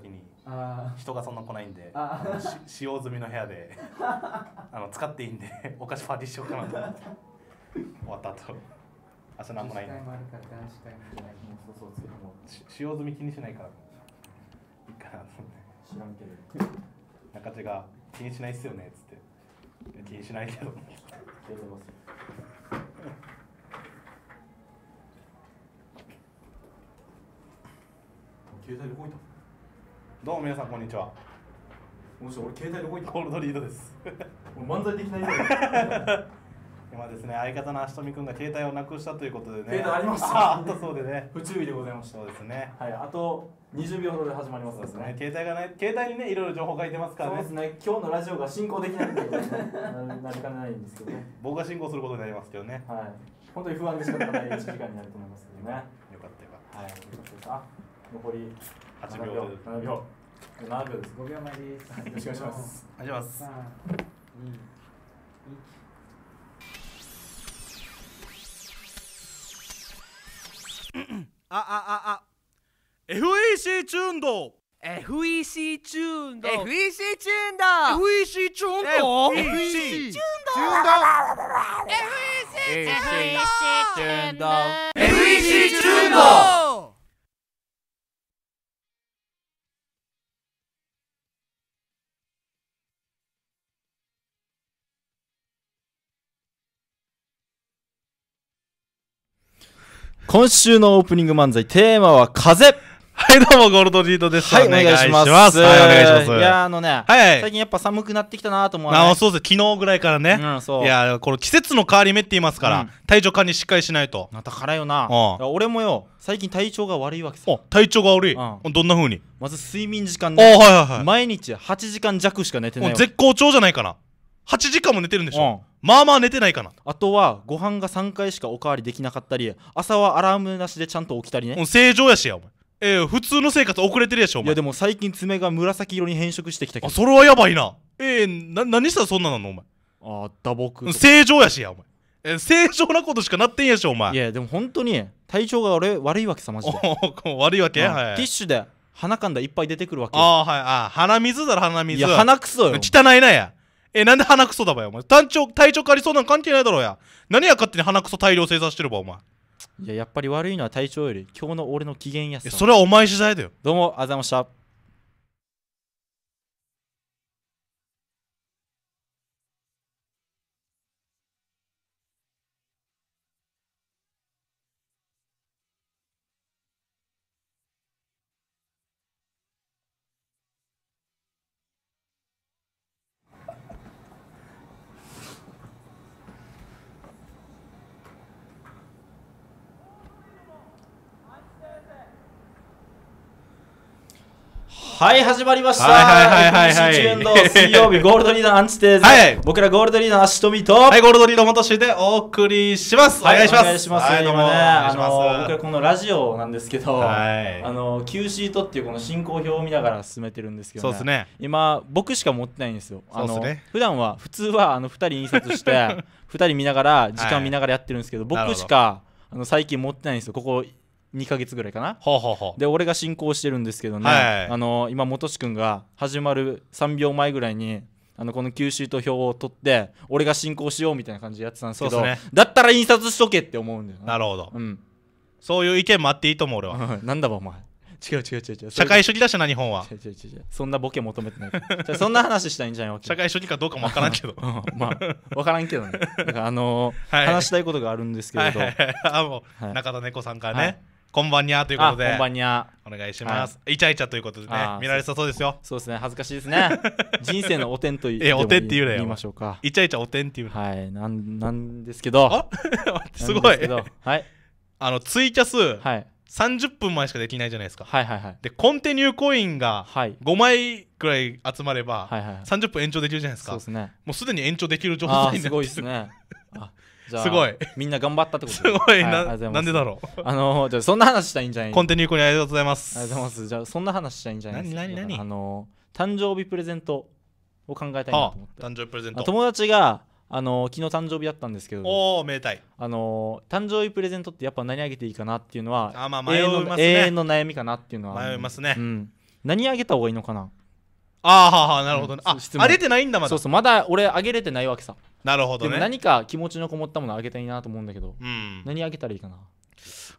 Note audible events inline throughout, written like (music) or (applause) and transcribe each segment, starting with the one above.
時に人がそんな来ないんで使用済みの部屋で (laughs) あの使っていいんでお菓子パーティーしようかなと思って終わった後明日何もないんで使用済み気にしないからいいかなと思って知らんけど中地が「気にしないっすよね」っつって「気にしないけど」携帯で動いたどうも皆さんこんにちはもし俺携帯どこ行ったコールドリードです俺漫才でない今ですね相方の足富君が携帯をなくしたということでね携帯ありました (laughs) あったそうでね不注意でございましたそうですねはいあと20秒ほどで始まります、ね、ですね携帯がない携帯にねいろいろ情報書いてますからねそうですね今日のラジオが進行できないということに、ね、(laughs) なりかねないんですけどね僕が進行することになりますけどねはい本当に不安でしかない1時間になると思いますけどねよかったよかったはい残り8秒で秒秒です秒前です、はい、よろしくお願いしますお願いしますああああ FEC チューンド FEC チューンド FEC チューンド FEC チューンド FEC チューンド FEC チューンド FEC チューンド FEC チューンド今週のオープニング漫才テーマは風はいどうもゴールドリードですはいお願いしますはいお願いしますいやあのね、最近やっぱ寒くなってきたなと思う、ね、あそうです昨日ぐらいからね、うん、そういやこの季節の変わり目って言いますから、体調管理しっかりしないとまたからよな俺もよ最近体調が悪いわけさ体調が悪い、どんなふうにまず睡眠時間ね、はいはいはい、毎日8時間弱しか寝てない絶好調じゃないかな8時間も寝てるんでしょ、うまあまあ寝てないかなあとはご飯が3回しかおかわりできなかったり朝はアラームなしでちゃんと起きたりねう正常やしやお前えー、普通の生活遅れてるやしおいやでも最近爪が紫色に変色してきたけあそれはやばいなえー、な何したらそんななんのお前あっ打僕正常やしやお前えー正常なことしかなってんやしお前いやでも本当に体調が俺悪いわけさマジでお悪いわけ、はい、ティッシュで鼻かんだいっぱい出てくるわけああはいあ鼻水だろ鼻水いや鼻くそよ汚いなやえ、なんで鼻くそだばよ、お前。単調、体調変わりそうなん関係ないだろうや。何や勝手に鼻くそ大量生産してるば、お前。いや、やっぱり悪いのは体調より、今日の俺の機嫌やさ。それはお前次第だよ。どうも、あざいました。はい始まりましたはいはいはいはい、はい、水曜日ゴールドリーダーアンチテーゼ、はい、僕らゴールドリーダの足とみとはいゴールドリーダの元氏でお送りします、はい、お願いしますお願いします、はい、今ねあの僕らこのラジオなんですけど、はい、あの Q シートっていうこの進行表を見ながら進めてるんですけど、ね、そうですね今僕しか持ってないんですよあのそうですね普段は普通はあの二人印刷して二人見ながら時間見ながらやってるんですけど、僕しかあの最近持ってないんですよここ2か月ぐらいかなほうほうほうで俺が進行してるんですけどね、はいあの今本志君が始まる3秒前ぐらいにあのこの吸収と票を取って俺が進行しようみたいな感じでやってたんですけどすねだったら印刷しとけって思うんだよなるほどうんそういう意見もあっていいと思う俺は (laughs) なんだうお前違う違う違う違う社会主義だしな日本は違う違う違うそんなボケ求めてないじゃそんな話したいんじゃないわけ社会主義かどうかもわからんけど (laughs) うんまあ分からんけどねだからあのーはい話したいことがあるんですけれどはいはいあもうはい中田猫さんからねこんばんにゃということでこんばんにゃお願いします、イチャイチャということでね見られそうですよそうですね恥ずかしいですね (laughs) 人生のおてんと言えおてってうなよいましょうかイチャイチャおてんっていうはいなんなんですけど (laughs) すごいはいあのツイキャス、はい、30分前しかできないじゃないですか、はいはいはい、でコンテニューコインが5枚くらい集まれば、はいはい30分延長できるじゃないですかそうです、ね、もうすでに延長できる状態になってすごいですねあすごいみんな頑張ったってこと (laughs) すごいななんでだろうあのじゃそんな話したいんじゃないコンティニューコにありがとうございますありがとうございますじゃそんな話したいんじゃないですか何何何あの誕生日プレゼントを考えたいなと思って誕生日プレゼント友達があの昨日誕生日だったんですけどおおめでたいあの誕生日プレゼントってやっぱ何あげていいかなっていうのはあ、まあ、迷いますね永遠の悩みかなっていうのは迷いますね、うん、何あげた方がいいのかなああはあなるほどね、うん質あ問あ出てないんだまそだうそうまだ俺あげれてないわけさ、なるほでどもね何か気持ちのこもったものあげたいなと思うんだけどうん何あげたらいいかなあ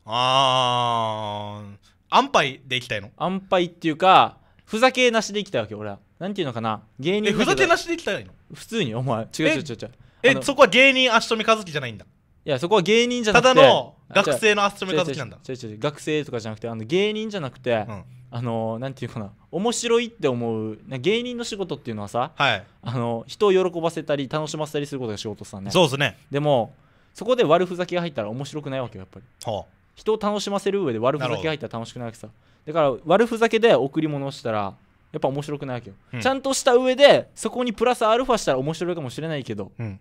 あ安牌でいきたいの安牌っていうかふざけなしでいきたいわけ俺はなんていうのかな芸人えふざけなしでいきたいの普通にお前違う違う違う違うえそこは芸人足富和樹じゃないんだいやそこは芸人じゃなたくてだの学生の足富和樹なんだ違う違う違う学生とかじゃなくてあの芸人じゃなくて、うんあのなんていうかな面白いって思う芸人の仕事っていうのはさ、はい、あの人を喜ばせたり楽しませたりすることが仕事さねそうですねでもそこで悪ふざけが入ったら面白くないわけよやっぱり、はあ、人を楽しませる上で悪ふざけが入ったら楽しくないわけさだから悪ふざけで贈り物をしたらやっぱ面白くないわけよ、うん、ちゃんとした上でそこにプラスアルファしたら面白いかもしれないけど、うん、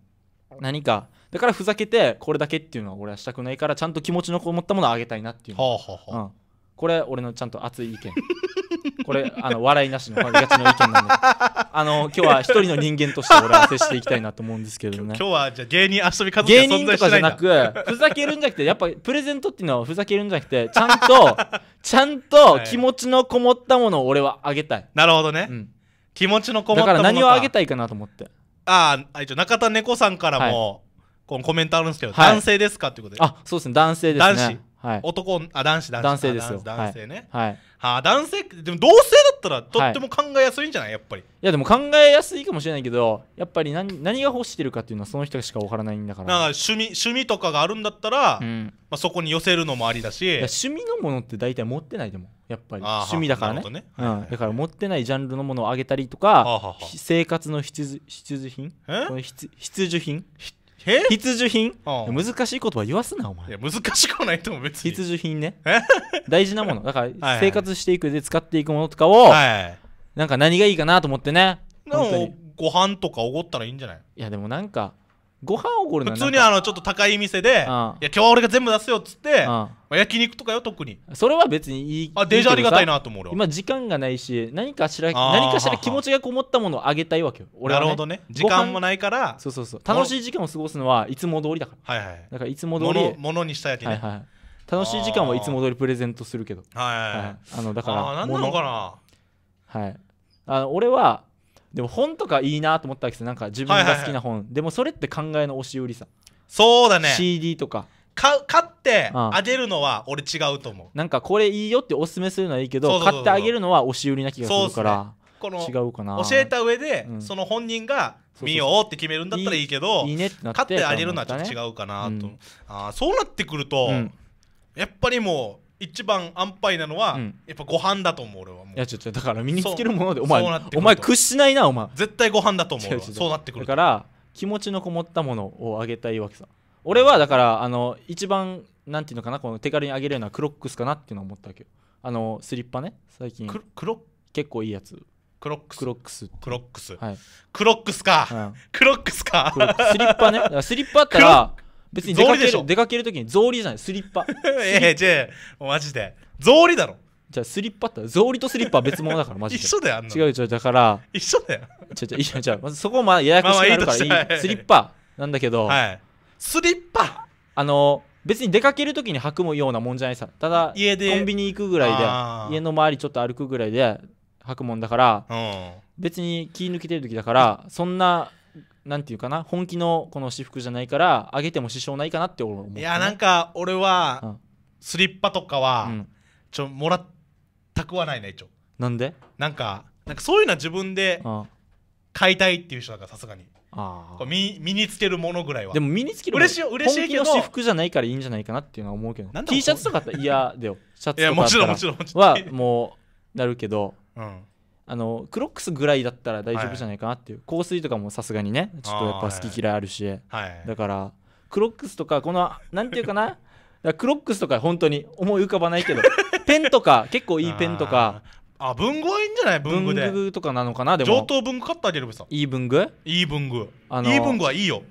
何かだからふざけてこれだけっていうのは俺はしたくないからちゃんと気持ちのこもったものをあげたいなっていうの、はあはあうんこれ俺のちゃんと熱い意見これあの笑いなしのガチの意見なんであの今日は一人の人間として俺は接していきたいなと思うんですけどね今日はじゃ芸人遊び方芸人とかじゃなくふざけるんじゃなくてやっぱプレゼントっていうのはふざけるんじゃなくてちゃんと (laughs) ちゃんと気持ちのこもったものを俺はあげたいなるほどね、うん、気持ちのこもったものだから何をあげたいかなと思ってああ一応中田猫さんからも、はい、このコメントあるんですけど、はい、男性ですかってことであそうですね男性ですね男子はい、男あ男子男性ですよ男性ね、はい、はあ男性でも同性だったらとっても考えやすいんじゃないやっぱりいやでも考えやすいかもしれないけどやっぱり何何が欲してるかっていうのはその人しか分からないんだからなんか趣味趣味とかがあるんだったら、うん、まあ、そこに寄せるのもありだし趣味のものって大体持ってないでもやっぱり趣味だからね、ねはいはいうん、だから持ってないジャンルのものをあげたりとか生活の必需品必需品必需品、難しい言葉言わすなお前いや難しくはないと思う別に必需品ね (laughs) 大事なものだから生活していくで使っていくものとかを、はい、なんか何がいいかなと思ってねご飯とかおごったらいいんじゃないいやでもなんかご飯おごる普通にあのちょっと高い店で、いや今日は俺が全部出すよっつって、まあ、焼肉とかよ特にそれは別にいいあデージありがたいなと思う今時間がないし何かしら何かしら気持ちがこもったものをあげたいわけよ俺は、ね、なるほどね時間もないからそうそうそう楽しい時間を過ごすのはいつも通りだから、はいはい、だからいつも通りものにしたやけね、はいはい、楽しい時間はいつも通りプレゼントするけどはい、はい、あのだからあ何なのかなはいあの俺はでも本とかいいなと思ったわけですなんか自分が好きな本、はいはいはい、でもそれって考えの押し売りさそうだね CD とか買ってあげるのは俺違うと思うなんかこれいいよっておすすめするのはいいけど買ってあげるのは押し売りな気がするから、ね、この違うかな教えた上で、うん、その本人が見ようって決めるんだったらいいけどいいねってなって買ってあげるのはちょっと違うかなと、うん、あそうなってくると、うん、やっぱりもう一番安牌なのは、うん、やっぱご飯だと思う俺はもういやちょっとだから身につけるものでお前お前屈しないなお前絶対ご飯だと思うそうなってくるだから気持ちのこもったものをあげたいわけさ俺はだからあの一番なんていうのかなこの手軽にあげるようなクロックスかなっていうのは思ったわけよあのスリッパね最近クロ結構いいやつクロックスクロックスクロックス、はい、クロックスか、うん、クロックスかスリッパねスリッパあったら別に出かける出かける時に草履じゃないスリッパ (laughs) ええじゃあマジで草履だろじゃあスリッパって草履とスリッパは別物だからマジで一緒だよあん違う違うだから一緒だよ違う違う違うまそこまでややこしくなるから、まあまあ、スリッパなんだけど、はい、スリッパあの別に出かける時に履くようなもんじゃないさただ家でコンビニ行くぐらいで家の周りちょっと歩くぐらいで履くもんだから、別に気抜けてる時だからそんななんていうかな本気のこの私服じゃないからあげても支障ないかなって俺思ういやなんか俺は、スリッパとかは、うん、ちょもらったくはないね一応なんでなんかなんかそういうのは自分で買いたいっていう人だからさすがにあ身身につけるものぐらいはでも身につける嬉しい嬉しいけど私服じゃないからいいんじゃないかなっていうのは思うけど T シャツとかだった嫌だよシャツとかもちろんはもうなるけど、うん、あのクロックスぐらいだったら大丈夫じゃないかなっていう、はい、香水とかもさすがにねちょっとやっぱ好き嫌いあるし、はい、だからクロックスとかこのなんていうかなクロックスとか本当に思い浮かばないけど (laughs) ペンとか結構いいペンとかあ文具はいいんじゃない文具で文具とかなのかなでも上等文具買ってあげればさいい文具いい文具、あのいい文具はいいよ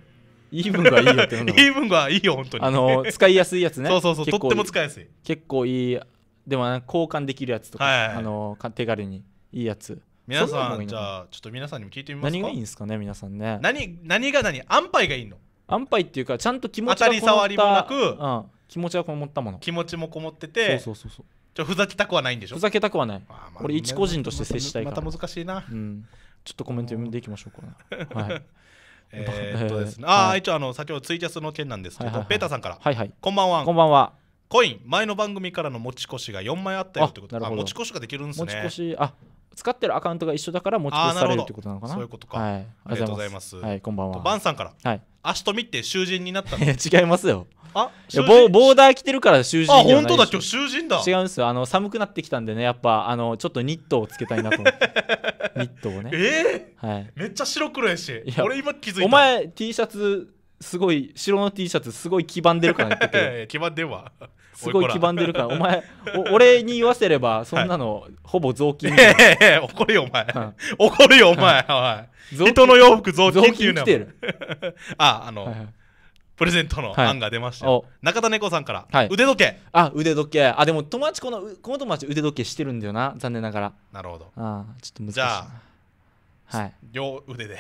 いい文具はいいよっていい文具はいいよ本当にあの使いやすいやつね (laughs) そうそうそうとっても使いやすい結構いいでも交換できるやつとか、はいはいはい、あの手軽にいいやつ皆さんじゃあちょっと皆さんにも聞いてみますか何がいいんですかね皆さんね何何が何安牌がいいの安牌っていうかちゃんと気持ちがこもった当たり障りもなく、うん、気持ちがこもったもの気持ちもこもっててそうそうそうそうちょふざけたくはないんでしょふざけたくはない、まあまあ、俺一個人として接したいからまた難しいな、うん、ちょっとコメント読んでいきましょうか、ね、(laughs) はいえー、っとですね、えあ、はい、一応あの先ほどツイキャスの件なんですけど、はいはいはい、ペータさんから、はいはい、こんばんはこんばんはコイン前の番組からの持ち越しが4枚あったよってことあ持ち越しができるんですね持ち越しあ使ってるアカウントが一緒だから持ち越しされるってことなのかなそういうことか、はい、ありがとうございますはいこんばんはバンさんからはい足と見て囚人になったの (laughs) 違いますよあいやボボーダー着てるから囚人あ本当だ今日囚人だ違うんですよあの寒くなってきたんでねやっぱあのちょっとニットをつけたいなと思って (laughs) ニットをねええー、はい、めっちゃ白黒やしや俺今気づいたお前 T シャツすごい白の T シャツすごい黄ばんでるからね (laughs) 黄ばんでんわすごい黄ばんでるからお前 (laughs) 俺に言わせればそんなの、ほぼ雑巾、ええ、(laughs) 怒るよお前、怒るよお前、はい人の洋服雑巾っていう (laughs) ああの、プレゼントの案が出ました、はい、中田猫さんから、はい、腕時計あ腕時計あでも友達このこの友達腕時計してるんだよな残念ながらなるほどあちょっと難しいじゃあはい、両腕で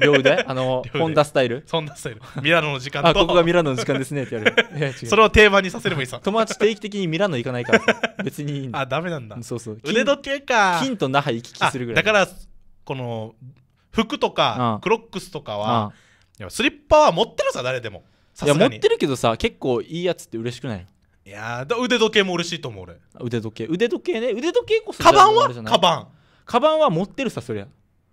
両腕あのホンダスタイルホンダスタイルミラノの時間とここがミラノの時間ですねって言われるそれを定番にさせればいいさ友達定期的にミラノ行かないから別にいいあダメなんだそうそう腕時計か金と那覇行き来するぐらいだからこの服とかクロックスとかはスリッパは持ってるさ誰でもいや持ってるけどさ結構いいやつって嬉しくないいや腕時計も嬉しいと思う俺腕時計腕時計ね腕時計こそカバンはカバンカバンは持ってるさそりゃ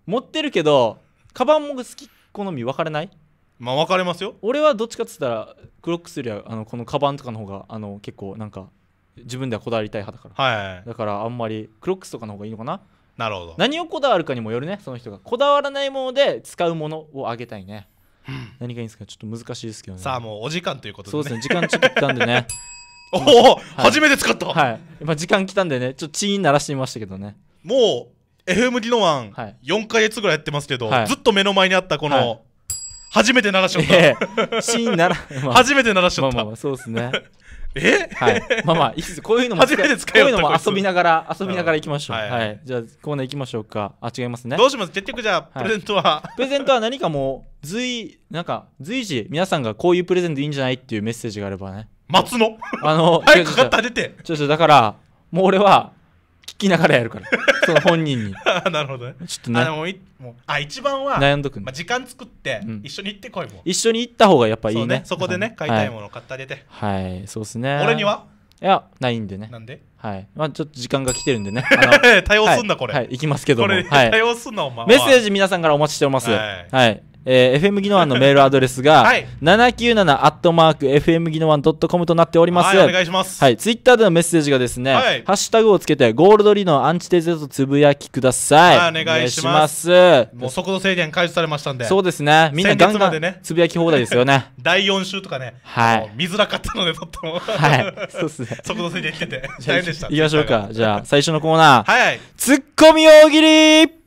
持ってるけどカバンも好き好み分かれないまあ分かれますよ俺はどっちかっつったらクロックスよりはあのこのカバンとかの方があの結構なんか自分ではこだわりたい派だから、はい、はい、だからあんまりクロックスとかの方がいいのかななるほど何をこだわるかにもよるねその人がこだわらないもので使うものをあげたいね、うん、何がいいんですかちょっと難しいですけどねさあもうお時間ということで、ね、そうですね時間ちょっと来たんでね (laughs) おお、はい、初めて使ったはい、まあ、時間来たんでねちょっとチーン鳴らしてみましたけどねもう FM ディ案、ワン4か月ぐらいやってますけど、はい、ずっと目の前にあったこの、はい、初めて鳴らしとった、えー、ンなら、(laughs) 初めて鳴らしとった、まあまあ、そうですね (laughs) え、はい、まあまあいいですこういうのも初めて使こういうのも遊びながら遊びながらいきましょう、はい、はい、じゃあコーナーいきましょうかあ違いますねどうします結局じゃあ、プレゼントはプレゼントは何かもう随なんか随時皆さんがこういうプレゼントいいんじゃないっていうメッセージがあればね松野あの早くかった出てちょっとだからもう俺はきながらやるから (laughs) その本人に (laughs) なるほどねちょっとねあもうあ一番は悩んどくん、まあ、時間作って一緒に行ってこいも、うん、一緒に行った方がやっぱいいね、ね、そこでね買いたいものを買ってあげてはい、はい、そうですね俺にはいやないんでねなんではいまあちょっと時間が来てるんでね (laughs) 対応すんなこれ、はい、はい、行きますけどもこれ、はい、対応すんなお前メッセージ皆さんからお待ちしておりますはいえー、FM 技野湾のメールアドレスが、(laughs) はい、797アットマーク FM 技能案 .com となっております。はい、お願いします。はい、ツイッターでのメッセージがですね、はい、ハッシュタグをつけて、ゴールドリーのアンチテーゼとつぶやきください。はい、お願いします。もう速度制限解除されましたんで。そうですね。みんなガンガン、(laughs) ね、つぶやき放題ですよね。(laughs) 第4週とかね、はい。見づらかったので、とっても。はい。そうですね。速度制限いけて大変でした。いきましょうか。じゃあ、最初のコーナー。はい。ツッコミ大喜利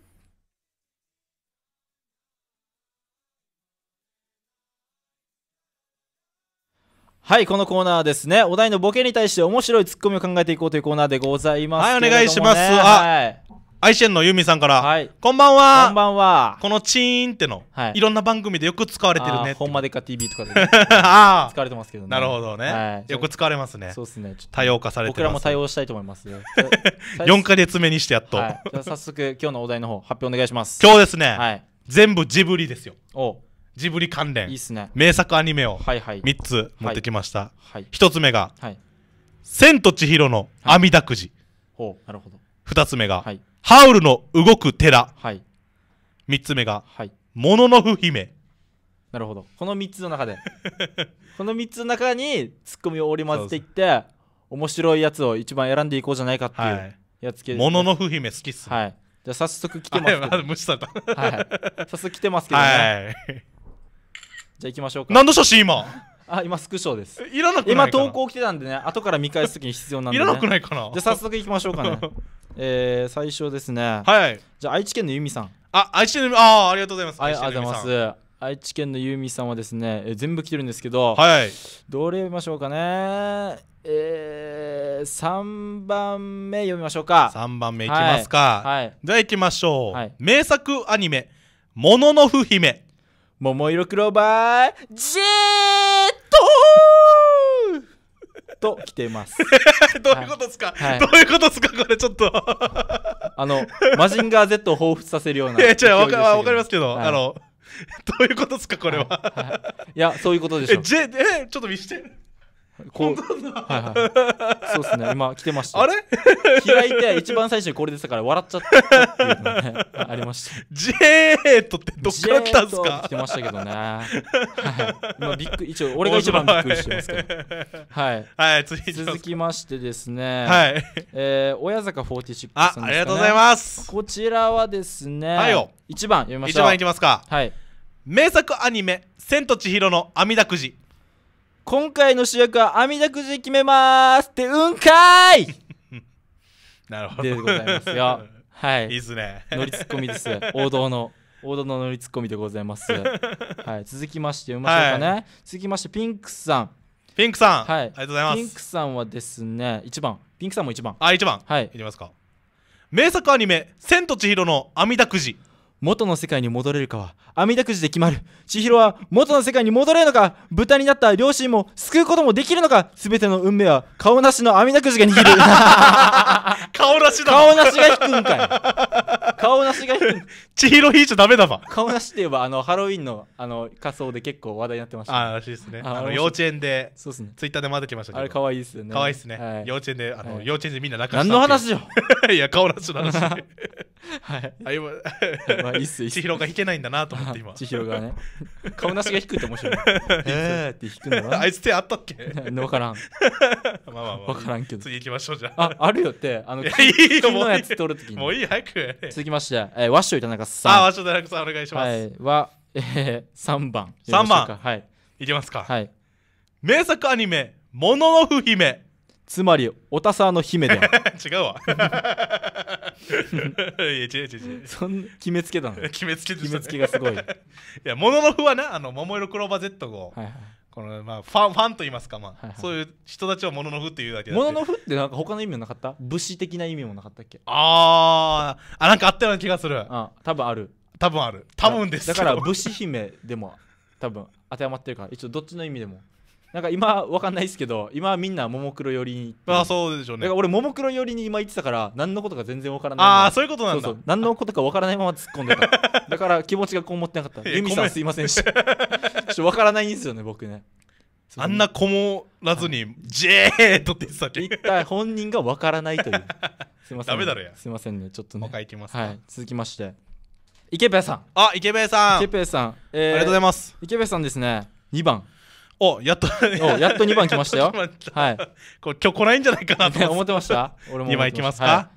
はい、このコーナーですね。お題のボケに対して面白いツッコミを考えていこうというコーナーでございます、ね、はい、お願いします。はあ、愛知県のユミさんから、はい、こんばんは。こんばんは。このチーンっての、はい、いろんな番組でよく使われてるね。ほんまでか TV とかで、ね、(laughs) あ使われてますけどね。なるほどね、はい。よく使われますね。そうですね。多様化されてます、僕らも対応したいと思います、ね。(laughs) 4か月目にしてやっと。はい、早速、今日のお題の方、発表お願いします。今日ですね、はい、全部ジブリですよ。おジブリ関連いいっすね名作アニメを3つ持ってきました、はい、1つ目が、はい「千と千尋の阿弥陀くじ」はい、なるほど2つ目が、はい「ハウルの動く寺」はい、3つ目が、はい「もののふ姫」なるほどこの3つの中で (laughs) この3つの中にツッコミを織り交ぜていって面白いやつを一番選んでいこうじゃないかっていうやつ系もののふ姫好きっす、ね、はいじゃあ早速来てますけど、(laughs) はい、はい、(laughs) 早速来てますけどね、はいじゃあ行きましょうか何の写真今 (laughs) あ今スクショですいらなくない今投稿来てたんでね後から見返す時に必要なんで、ね、(laughs) いらなくないかなじゃあ早速行きましょうかね (laughs) えー、最初ですねはいじゃあ愛知県のゆみさんあ愛知県のゆみあありがとうございますありがとうございます愛知県のゆみさんはですね、えー、全部来てるんですけど、はい、どれ読みましょうかねえー、3番目読みましょうか3番目いきますか、はい、はい、じゃいきましょう、はい、名作アニメ「もののふ姫」桃色クローバージェット (laughs) と来ています (laughs) どういうことですか、はい、どういうことですかこれちょっと (laughs) あのマジンガー Z を彷彿させるようないや違うわかかりますけど、はい、あのどういうことですかこれは、はい、いやそういうことでしょうええちょっと見してこう、はいはい。そうですね、今来てました。あれ (laughs) 開いて、一番最初にこれでてたから笑っちゃったっね、ありました。ジェーとってどっから来たんすか来てましたけどね。はい。今びっくり、一応、俺が一番びっくりしてますけど。はい。はい、続きましてですね、はい。えー、親坂46さん、ね、あ、ありがとうございます。こちらはですね、はいよ。1番読みましょう。1番いきますか。はい。名作アニメ「千と千尋の阿弥陀くじ」今回の主役はみだくじ決めますってうんかいなるほどでございますよはいいいっすね乗りツッコミです (laughs) 王道の王道の乗りツッコミでございます (laughs) はい続きまして読みましょうかね、はい、続きましてピンクさんピンクさん、はい、ありがとうございますピンクさんはですね1番ピンクさんも1番あ1番はいいきますか名作アニメ「千と千尋のみだくじ」元の世界に戻れるかは、阿弥陀くじで決まる。千尋は元の世界に戻れるのか、豚になった両親も救うこともできるのか、すべての運命は顔なしの阿弥陀くじが握る。(laughs) 顔なしだ顔なしが引くんかい。顔なしが引くん。(laughs) 千尋引いちゃダメだわ。顔なしってえば、あの、ハロウィンの、あの、仮装で結構話題になってました、ああ、らしいですね。あの、幼稚園で、そうすね。ツイッターでまだ来ましたけど。あれ可愛いですよね。可愛いですね、はい。幼稚園で、あの、はい、幼稚園でみんな仲良し何の話よ。(laughs) いや、顔なしの話。はい。あ、いいっすいいっす千尋が弾けないんだなと思って今 (laughs) 千尋がね顔なしが低いって面白い (laughs) ええって弾くのはあいつ手あったっけ分からん (laughs) ま分からんけど次行きましょうじゃあああるよってあのいいよもういい時もういい早く続きまして、えー、ワッショイ田中さんあワッショイ田中さんお願いしますはいは、えー、3番3番はいいきますかはい名作アニメ「もののふ姫」つまりおたさの姫で (laughs) 違うわ (laughs) いや違う違う違うそん決めつけたの (laughs) 決めつけね、決めつけがすごいいやもののふはなあの桃色クローバー Z を、はいはい、このまあファンファンと言いますかまあ、はいはい、そういう人たちをもののふっていうだけだもののふってなんか他の意味もなかった武士的な意味もなかったっけあーあなんかあったような気がするあ多分ある多分ある多分ですだから武士姫でも多分当てはまってるから一応どっちの意味でもなんか今わかんないですけど今みんなももクロ寄りにああそうでしょうねだから俺ももクロ寄りに今言ってたから何のことか全然わからないああそういうことなんだそうそう何のことかわからないまま突っ込んでた (laughs) だから気持ちがこう思ってなかったユミさんすいませんしちょっとわからないんですよね僕ねあんなこもらずにジェーっとって言ってたっけ一体本人がわからないという (laughs) すいません、ね、ダメだろやすいませんねちょっとねもう一きます、はい、続きまして池部さんあ池部さん池部さん、えー、ありがとうございます池部さんですね2番おやっとおやっと2番来ましたよ (laughs) はいこれ今日来ないんじゃないかなと思ってました俺も2番いきますか、はい、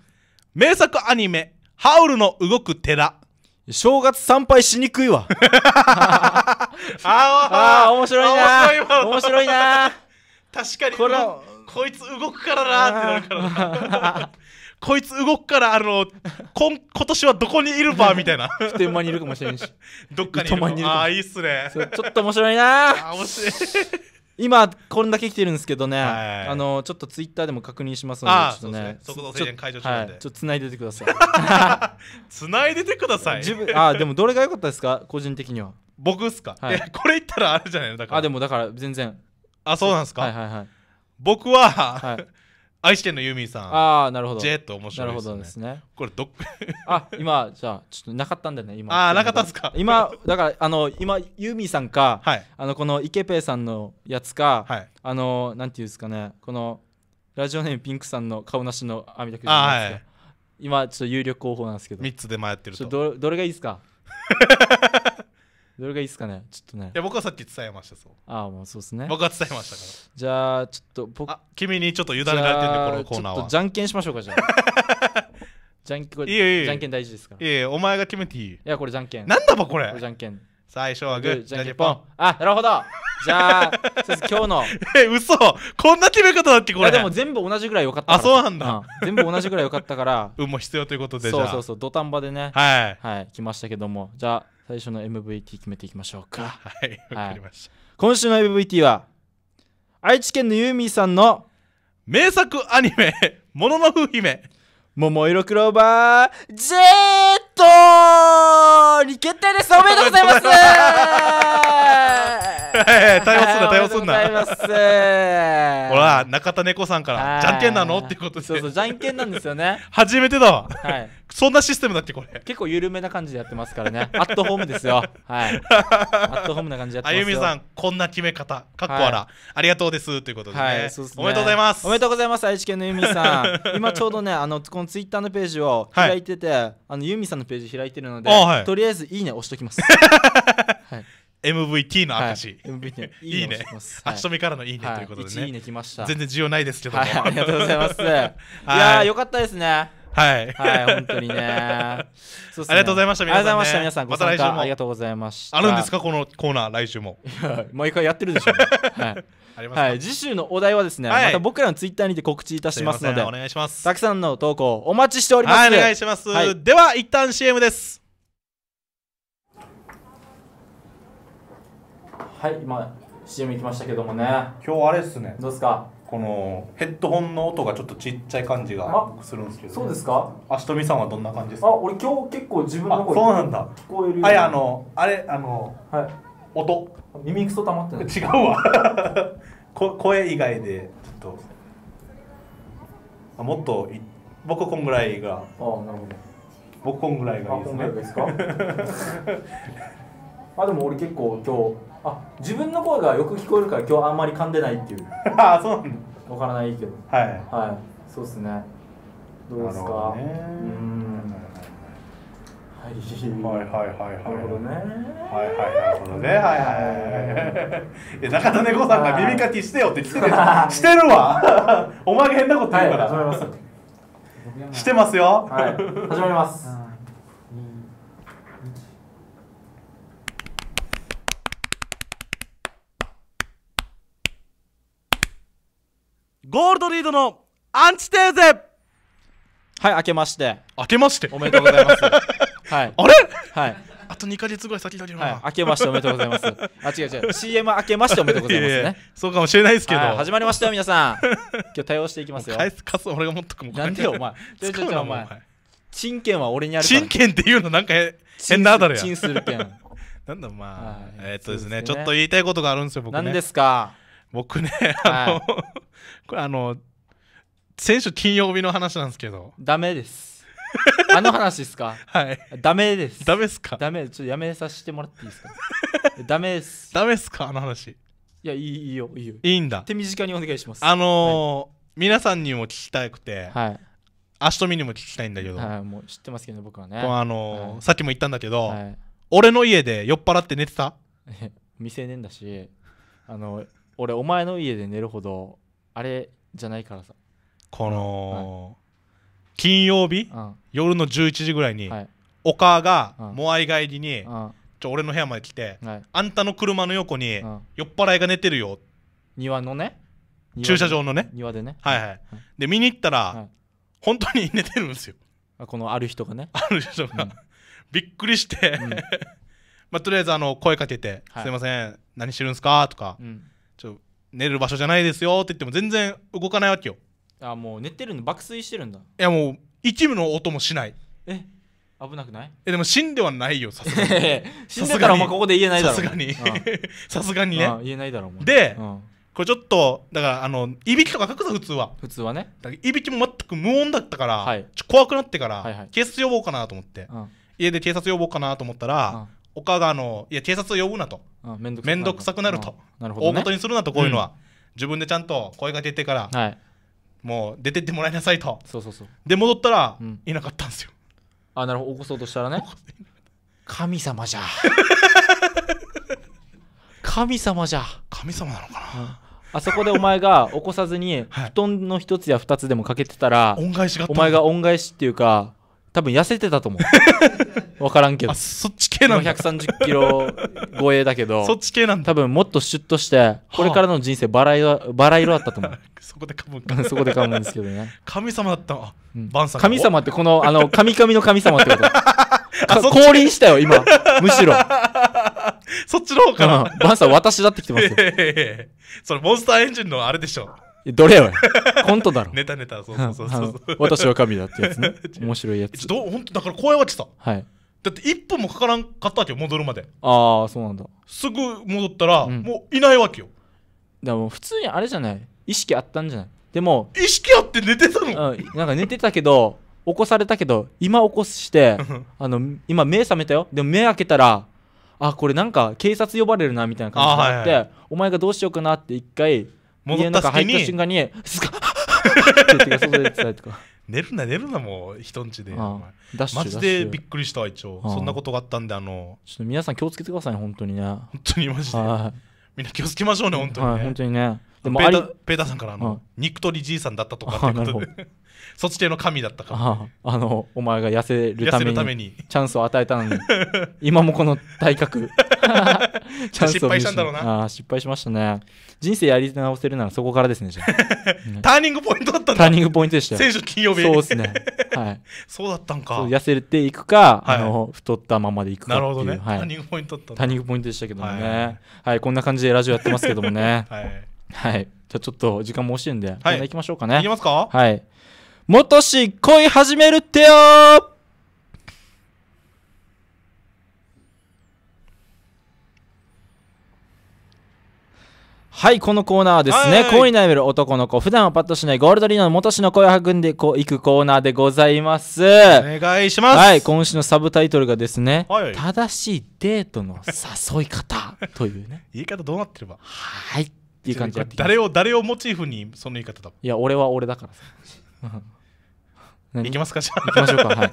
名作アニメ「ハウルの動く寺」正月参拝しにくいわ (laughs) ああ面白いな面白いな確かにここいつ動くからなってなるから (laughs) こいつ動くからあのこん今年はどこにいるばみたいな (laughs) 普天間にいるかもしれんし (laughs) どっかにいるああいいっすねちょっと面白いな (laughs) あ面白い今これだけ来てるんですけどね、はい、あのちょっとツイッターでも確認しますのでちょっとね速度制限解除中なんで、ちょっとつないでてくださいつないでてください自分あでもどれが良かったですか個人的には僕っすか、はい、これ言ったらあれじゃないのだからあでもだから全然あそうなんですかはいはいはい僕は、はい、愛知県のユーミンさんああなるほどジェット面白いねなるほどですねこれどっ (laughs) あ今じゃあちょっとなかったんだよね今ああなかったっすか (laughs) 今だからあの今ユーミンさんか、はい、あのこの池ケペイさんのやつか、はい、あのなんていうんですかねこのラジオネームピンクさんの顔なしの網だけ今ちょっと有力候補なんですけど三つで迷ってるとどどれがいいですか (laughs) どれがいいですかねちょっとね。いや、僕はさっき伝えました、そう。ああ、もうそうですね。僕は伝えましたから。じゃあ、ちょっと僕、あ、君にちょっと委ねられてるんで、このコーナーちょっとは。じゃんけんしましょうか、じゃあ。(laughs) じゃんけん、これいいよいいよじゃんけん大事ですから。いいよ、お前が決めていい。いや、これじゃんけん。なんだばこれじゃんけん。最初はグー、じゃんけんポン。あ、なるほど。じゃあ、今日の。(laughs) え、嘘こんな決め方だっけこいれ。や、でも全部同じぐらい良かったから。あそうなんだ全部同じぐらい良かったから。(laughs) 運も必要ということで、じゃそうそうそう、土壇場でね。はい。はい、来ましたけども。じゃあ、最初の m v t 決めていきましょうかはいわかりました、はい、今週の m v t は愛知県のユーミーさんの名作アニメ「(laughs) もののふ姫」桃色クローバージェットに決定ですおめでとうございます対応すんな対応すんなほら中田猫さんからじゃんけんなのってことでそうそうじゃんけんなんですよね (laughs) 初めてだわ、はい、そんなシステムだってこれ結構緩めな感じでやってますからね (laughs) アットホームですよはいアットホームな感じでやってますあゆみさんこんな決め方かっこあら、はい、ありがとうですということで、ねはい、ねおめでとうございますおめでとうございます愛知県のゆみさん (laughs) 今ちょうどねあのこのツイッターのページを開いてて、はい、あのゆみさんのページ開いてるので、はい、とりあえずいいね押しときます、(laughs) はい m v t の証、はい、m v いいね足止めからのいいね、ということでね、はい、いいね来ました全然需要ないですけども、はい、ありがとうございますいやよかったですねはい、はい、本当にね (laughs) ね、ありがとうございました皆さん、ね、ありがとうございました皆さんご参加、ま、ありがとうございましたあるんですかこのコーナー来週も毎回 (laughs) やってるでしょ、(laughs) はいはい、次週のお題はですね、はい、また僕らのツイッターにて告知いたしますのでお願いしますたくさんの投稿お待ちしております、はい、お願いします、はい、では一旦 CM ですはい今 CM 行きましたけどもね今日あれっすねどうですかこのヘッドホンの音がちょっとちっちゃい感じがするんですけど、ね、そうですか足富さんはどんな感じですかあ俺今日結構自分の声そうなんだ聞こえるよあいやあのあれあの、はい、音耳くそ溜まってない違うわ (laughs) こ声以外でちょっともっとい僕こんぐらいがあなるほど僕こんぐらいがいいですねあ (laughs) あでも俺結構今日あ自分の声がよく聞こえるから今日あんまり噛んでないっていう (laughs) ああそうなんだ分からないけどはい、はい、そうですねどうですかうんはいはいはいはいなるほどねはいはいなるほどねはいはいはい中田猫さんが耳かきしてよって来てるしてるわお前が変なこと言うから、はい、始めます (laughs) してますよはい始まりますゴールドリードのアンチテーゼはい明けまして明 (laughs) けましておめでとうございますはいあれはいあと2か月ぐらい先だけどな、はい、明けましておめでとうございますあ違う違う CM 明けましておめでとうございますねいやいやそうかもしれないですけど、はい、始まりましたよ皆さん (laughs) 今日対応していきますよ返すかす俺が持っとくもんなんでよお前ちょちょお前陳券は俺にある陳券っていうのなんか変なあだれや陳する券 (laughs) なんだまあ、はい、えー、っとですね、ね、ちょっと言いたいことがあるんですよ僕、ね、何ですか僕ね、あの、はい、(laughs) これあの、先週金曜日の話なんですけど。ダメです。(laughs) あの話ですかはい。ダメです。ダメですかダメ、ちょっとやめさせてもらっていいですか (laughs) ダメです。ダメですかあの話。いや、いいいいよ、いいよ。いいんだ。手短にお願いします。あのーはい、皆さんにも聞きたくて、はい。足と見にも聞きたいんだけど、はい、もう知ってますけど、僕はね。あのーはい、さっきも言ったんだけど、はい、俺の家で酔っ払って寝てた未成年だし、あのー、俺お前の家で寝るほどあれじゃないからさこの、金曜日、うん、夜の11時ぐらいに、はい、お母がモアイ帰りに、うんちょ俺の部屋まで来て、はい、あんたの車の横に、酔っ払いが寝てるよ庭のね駐車場のね庭でねはいはい、で見に行ったら、はい、本当に寝てるんですよこのある人がねある人が、うん、びっくりして (laughs) まあ、とりあえずあの声かけて、はい、すいません何してるんですか?」とか、うんちょ寝る場所じゃないですよって言っても全然動かないわけよあもう寝てるんで爆睡してるんだいやもう一部の音もしないえ危なくないえでも死んではないよさすがに (laughs) 死んでらお前ここで言えないだろさすがに (laughs) さすがにね言えないだろお前で、うん、これちょっとだからあのいびきとか書くぞ普通は普通はねいびきも全く無音だったから、はい、怖くなってから、はいはい、警察呼ぼうかなと思って、うん、家で警察呼ぼうかなと思ったら、うん岡があのいや警察を呼ぶなと面倒くさくなるとなるほど、ね、大事にするなとこういうのは、うん、自分でちゃんと声が出てから、はい、もう出てってもらいなさいとそうそうそうで戻ったら、うん、いなかったんですよあなるほど起こそうとしたらね神様じゃ (laughs) 神様じゃ神様なのかな、うんあそこでお前が起こさずに、布団の一つや二つでもかけてたら、しがお前が恩返しっていうか、多分痩せてたと思う分 (laughs) からんけどそっち系なんだ130キロ超えだけど (laughs) そっち系なんだ多分もっとシュッとしてこれからの人生バラ色バラ色だったと思う (laughs) そこで噛むかそこで噛むんですけどね神様だったうん、バンさん神様ってこのあの神々の神様ってこと降臨したよ今むしろそっちの方かな、うん、バンさん私だってきてますよそれモンスターエンジンのあれでしょどれよコントだろネタネタそうそうそうそう私は神だってやつね (laughs) 面白いやつど本当だから怖いわけさはいだって1分もかからんかったわけよ戻るまでああそうなんだすぐ戻ったら、うん、もういないわけよでも普通にあれじゃない意識あったんじゃないでも意識あって寝てたの、うん、なんか寝てたけど起こされたけど今起こしてあの今目覚めたよでも目開けたらあこれなんか警察呼ばれるなみたいな感じになって、はいはい、お前がどうしようかなって一回戻った隙に入った瞬間に「すかって言ってたりとか (laughs) 寝るな寝るなもう人んちでマジでびっくりした一応そんなことがあったんであのちょっと皆さん気をつけてください本当にね本当にマジでみんな気をつけましょうね本当にね本当にねでもペータペーターさんからあの、肉取りじいさんだったとかってことで (laughs) そっち系の神だったからああのお前が痩せるためにためにチャンスを与えたのに (laughs) 今もこの体格 (laughs) チャンスを失敗したんだろうなあ失敗しましたね人生やり直せるならそこからですねじゃあ、ターニングポイントだったんだターニングポイントでした選手金曜日そうですねはいそうだったんか痩せていくか、はい、あの太ったままでいくかなるほどね、はい、ターニングポイントだったターニングポイントでしたけどもね、はい、はい、こんな感じでラジオやってますけどもね、はいはいじゃあちょっと時間も惜しいんで、はい、行きましょうかねいきますかはいもとし恋始めるってよはい、このコーナーはですね、恋に悩める男の子、普段はパッとしないゴールドリーナの元氏の声を育んでこいくコーナーでございます。お願いします。はい、今週のサブタイトルがですね、はい、正しいデートの誘い方というね。(laughs) 言い方どうなってれば。はい。ていう感じ誰を誰をモチーフにその言い方だいや俺は俺だからさい (laughs) きますかじゃあいきましょうかは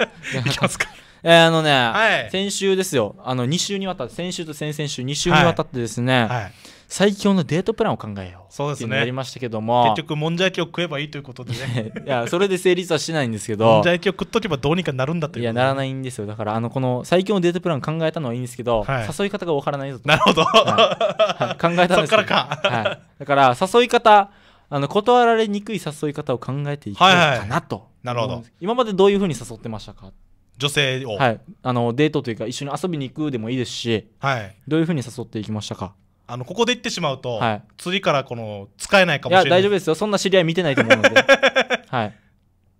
い (laughs) きますかえあのね、先週ですよあの2週にわたって先週と先々週2週にわたってですね、はい最強のデートプランを考えようそうですねやりましたけども、ね、結局もんじゃ焼きを食えばいいということでね (laughs) いやそれで成立はしないんですけどもんじゃ焼きを食っとけばどうにかなるんだといういやならないんですよだからあのこの最強のデートプラン考えたのはいいんですけど、はい、誘い方が分からないぞなるほど、はい、考えたんですそっからか、はい、だから誘い方あの断られにくい誘い方を考えていこうかなと、はいはい、なるほど今までどういうふうに誘ってましたか女性を、はい、あのデートというか一緒に遊びに行くでもいいですし、はい、どういうふうに誘っていきましたかあのここで言ってしまうと、はい、次からこの使えないかもしれないいや大丈夫ですよそんな知り合い見てないと思うので、(laughs) はい、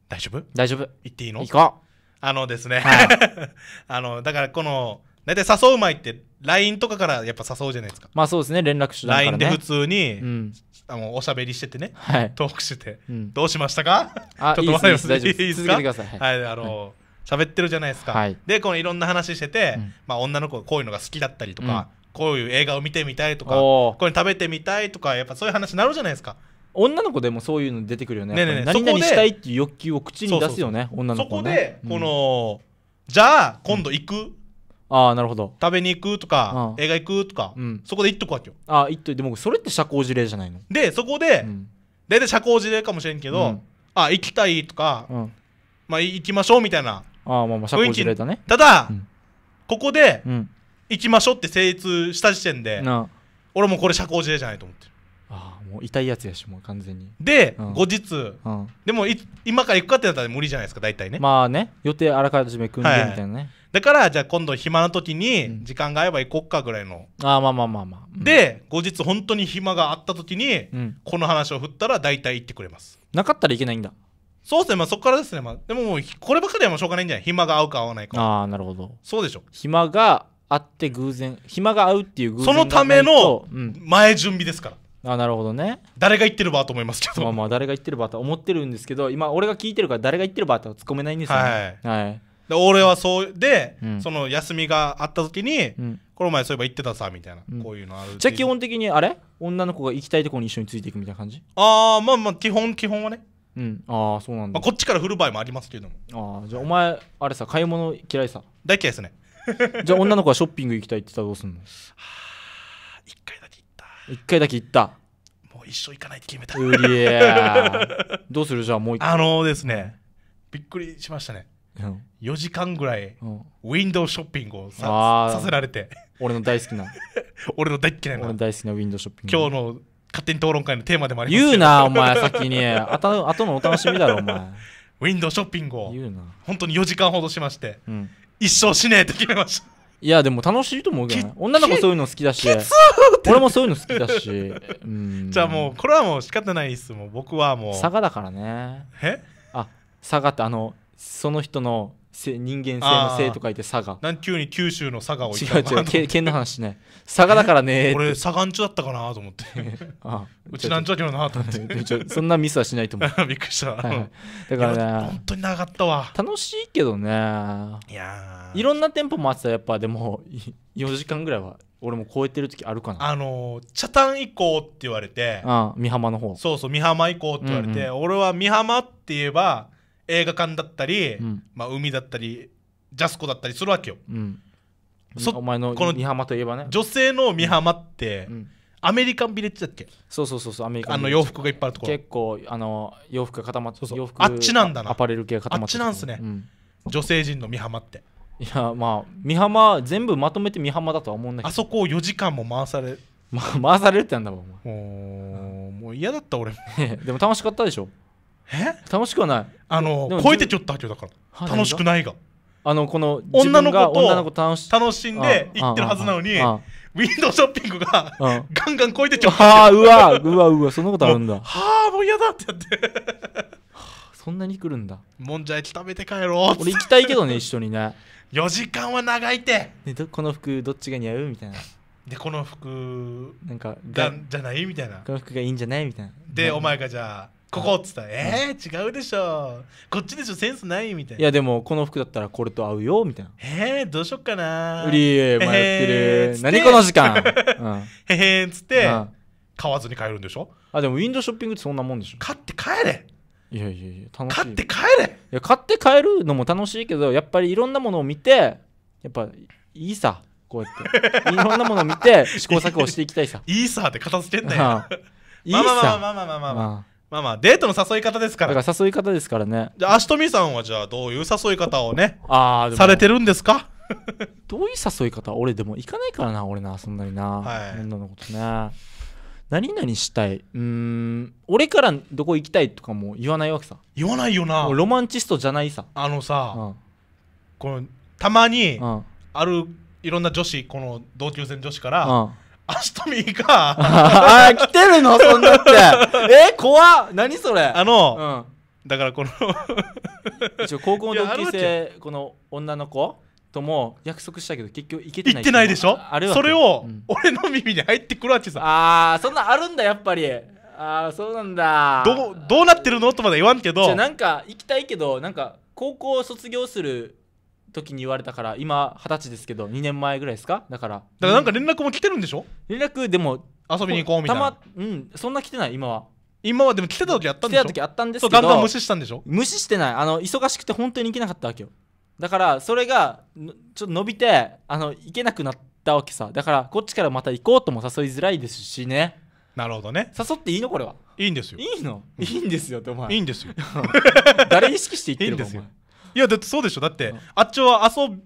大丈夫大丈夫言っていいの行こうあのですね、はい、(laughs) あのだからこの大体誘う前って LINE とかからやっぱ誘うじゃないですかまあそうですね連絡手段から、ね、LINE で普通に、うん、あのおしゃべりしててね、はい、トークしてて、うん、どうしましたか (laughs) ちょっと笑いますいいですか続けはい、あの、喋ってるじゃないですか、はい、でこのいろんな話してて、うん、まあ、女の子こういうのが好きだったりとか、こういう映画を見てみたいとかこれ食べてみたいとかやっぱそういう話になるじゃないですか女の子でもそういうの出てくるよねねねね何々したいっていう欲求を口に出すよね女の子、ね、そこでこの、うん、じゃあ今度行く、うん、ああなるほど食べに行くとか映画行くとか、うん、そこで行っとくわけよああ行っといてもそれって社交辞令じゃないのでそこで、大体社交辞令かもしれんけど、あ行きたいとか、まあ行きましょうみたいなあまあまあ社交辞令だねただ、ここで、行きましょうって成立した時点で俺もうこれ社交辞令じゃないと思ってるああもう痛いやつやしもう完全にで、うん後日うんでもい今から行くかってなったら無理じゃないですか大体ね、まあね予定あらかじめ組んでみたいなね、だからじゃあ今度暇な時に時間が合えば行こっかぐらいの、ああまあまあまあまあ、うん、で後日本当に暇があった時にうんこの話を振ったら大体行ってくれますなかったらいけないんだそうですねまあそこからですねまあでももうこればっかりはもうしょうがないんじゃない暇が合うか合わないかああなるほどそうでしょ暇が会って偶然暇が合うっていう偶然そのための前準備ですから、うん、あなるほどね誰が言ってるばと思いますけどまあまあ誰が言ってるばと思ってるんですけど今俺が聞いてるから誰が言ってるばとは突っ込めないんですよねはい、はいで俺はそうで、うん、その休みがあった時に、うん、この前そういえば行ってたさみたいな、うん、こういうのあるじゃあ基本的にあれ女の子が行きたいところに一緒についていくみたいな感じああまあまあ基本基本はねうんああそうなんだ、まあ、こっちから振る場合もありますけどもああじゃあお前、あれさ買い物嫌いさ大嫌いですね (laughs) じゃあ女の子はショッピング行きたいって言ったらどうすんの一回だけ行った一回だけ行ったもう一生行かないって決めたうりゃ (laughs) どうするじゃあもう一回あのですねびっくりしましたね、うん、4時間ぐらい、うん、ウィンドウショッピングをささせられて俺の大好きな (laughs) 俺の大嫌いな俺の大好きなウィンドウショッピング今日の勝手に討論会のテーマでもあります言うなお前先にあと後のお楽しみだろお前ウィンドウショッピングを言うな本当に4時間ほどしまして、うん一生しねえって決めましたいやでも楽しいと思うけどね女の子そういうの好きだし俺もそういうの好きだし、じゃあもうこれはもう仕方ないっすもう僕はもう佐賀だからねえあ佐賀ってあのその人の人間性の性と書いて佐賀何ん急に九州の佐賀を違う違うけ県の話しない佐賀だからね俺佐賀んちだったかなと思って (laughs) あうちなんちゃけどなと思って (laughs) そんなミスはしないと思う (laughs) びっくりした、はいだからね本当に長かったわ楽しいけどねいやいろんな店舗もあってたやっぱでも4時間ぐらいは俺も超えてる時あるかなあの北谷行こうって言われて美浜の方そうそう美浜行こうって言われて、俺は美浜って言えば映画館だったり、うんまあ、海だったりジャスコだったりするわけよ、うん、そお前のこの美浜といえばね女性の美浜って、うんアメリカンビレッジだっけそうそうそうそうアメリカあの洋服がいっぱいあるところ結構あの洋服が固まってそうそう洋服あっちなんだなアパレル系が固まってあっちなんすねうん女性陣の美浜っていやまあ美浜全部まとめて美浜だとは思うんだけあそこを4時間も回され (laughs) 回されるってなんだもんおもう嫌だった俺 (laughs) でも楽しかったでしょえ楽しくはないあの超えてちょっただから楽しくないがあのこの女の子と楽し楽しんで行ってるはずなのにウィンドウショッピングがガンガン超えてちょったはあうわうわうわそんなことあるんだはあもう嫌だってやってそんなに来るんだもんじゃ焼き食べて帰ろう俺行きたいけどね一緒にね4時間は長いて、ね、この服どっちが似合うみたいなでこの服なんかがじゃないみたいなこの服がいいんじゃないみたいなでお前がじゃあここっつったら「えー、違うでしょこっちでしょセンスない」みたいないやでもこの服だったらこれと合うよみたいなえー、どうしよっかな売り迷ってる、何この時間、うん、へへんっつって、うん、買わずに帰るんでしょあでもウィンドウショッピングってそんなもんでしょ買って帰れいやいやいや楽しい買って帰れいや買って帰るのも楽しいけどやっぱりいろんなものを見てやっぱいいさこうやっていろんなものを見て試行錯誤していきたいさ (laughs) いいさって片付けんなよ、まあ、まあまあまあまあまあまあ、まあまあまあデートの誘い方ですからだから誘い方ですからねじゃあ足富さんはじゃあどういう誘い方をねああされてるんですか (laughs) どういう誘い方俺でも行かないからな俺なそんなにな、はい、女のことね何々したいうん俺からどこ行きたいとかも言わないわけさ言わないよなロマンチストじゃないさあのさ、うん、このたまに、うん、あるいろんな女子この同級生女子から、うん足ミーかああ来てるのそんなってえ怖っ何それあの、うん、だからこの一応高校の同級生この女の子とも約束したけど結局行けてない行ってないでしょあそれを俺の耳に入ってくるわけさ、うん、ああそんなあるんだやっぱりああそうなんだどどうなってるのとまだ言わんけどじゃなんか行きたいけどなんか高校卒業する時に言われたから今二十歳ですけど2年前ぐらいですかだからだからなんか連絡も来てるんでしょ連絡でも遊びに行こうみたいなたまうんそんな来てない今は今はでも来てた時あったんでしょ来てた時あったんですけどだんだん無視したんでしょ無視してないあの忙しくて本当に行けなかったわけよだからそれがちょっと伸びてあの行けなくなったわけさだからこっちからまた行こうとも誘いづらいですしねなるほどね誘っていいのこれはいいんですよいいの、うん、いいんですよってお前いいんですよ (laughs) 誰意識して言ってるんですよいやだってそうでしょだって、あっちは遊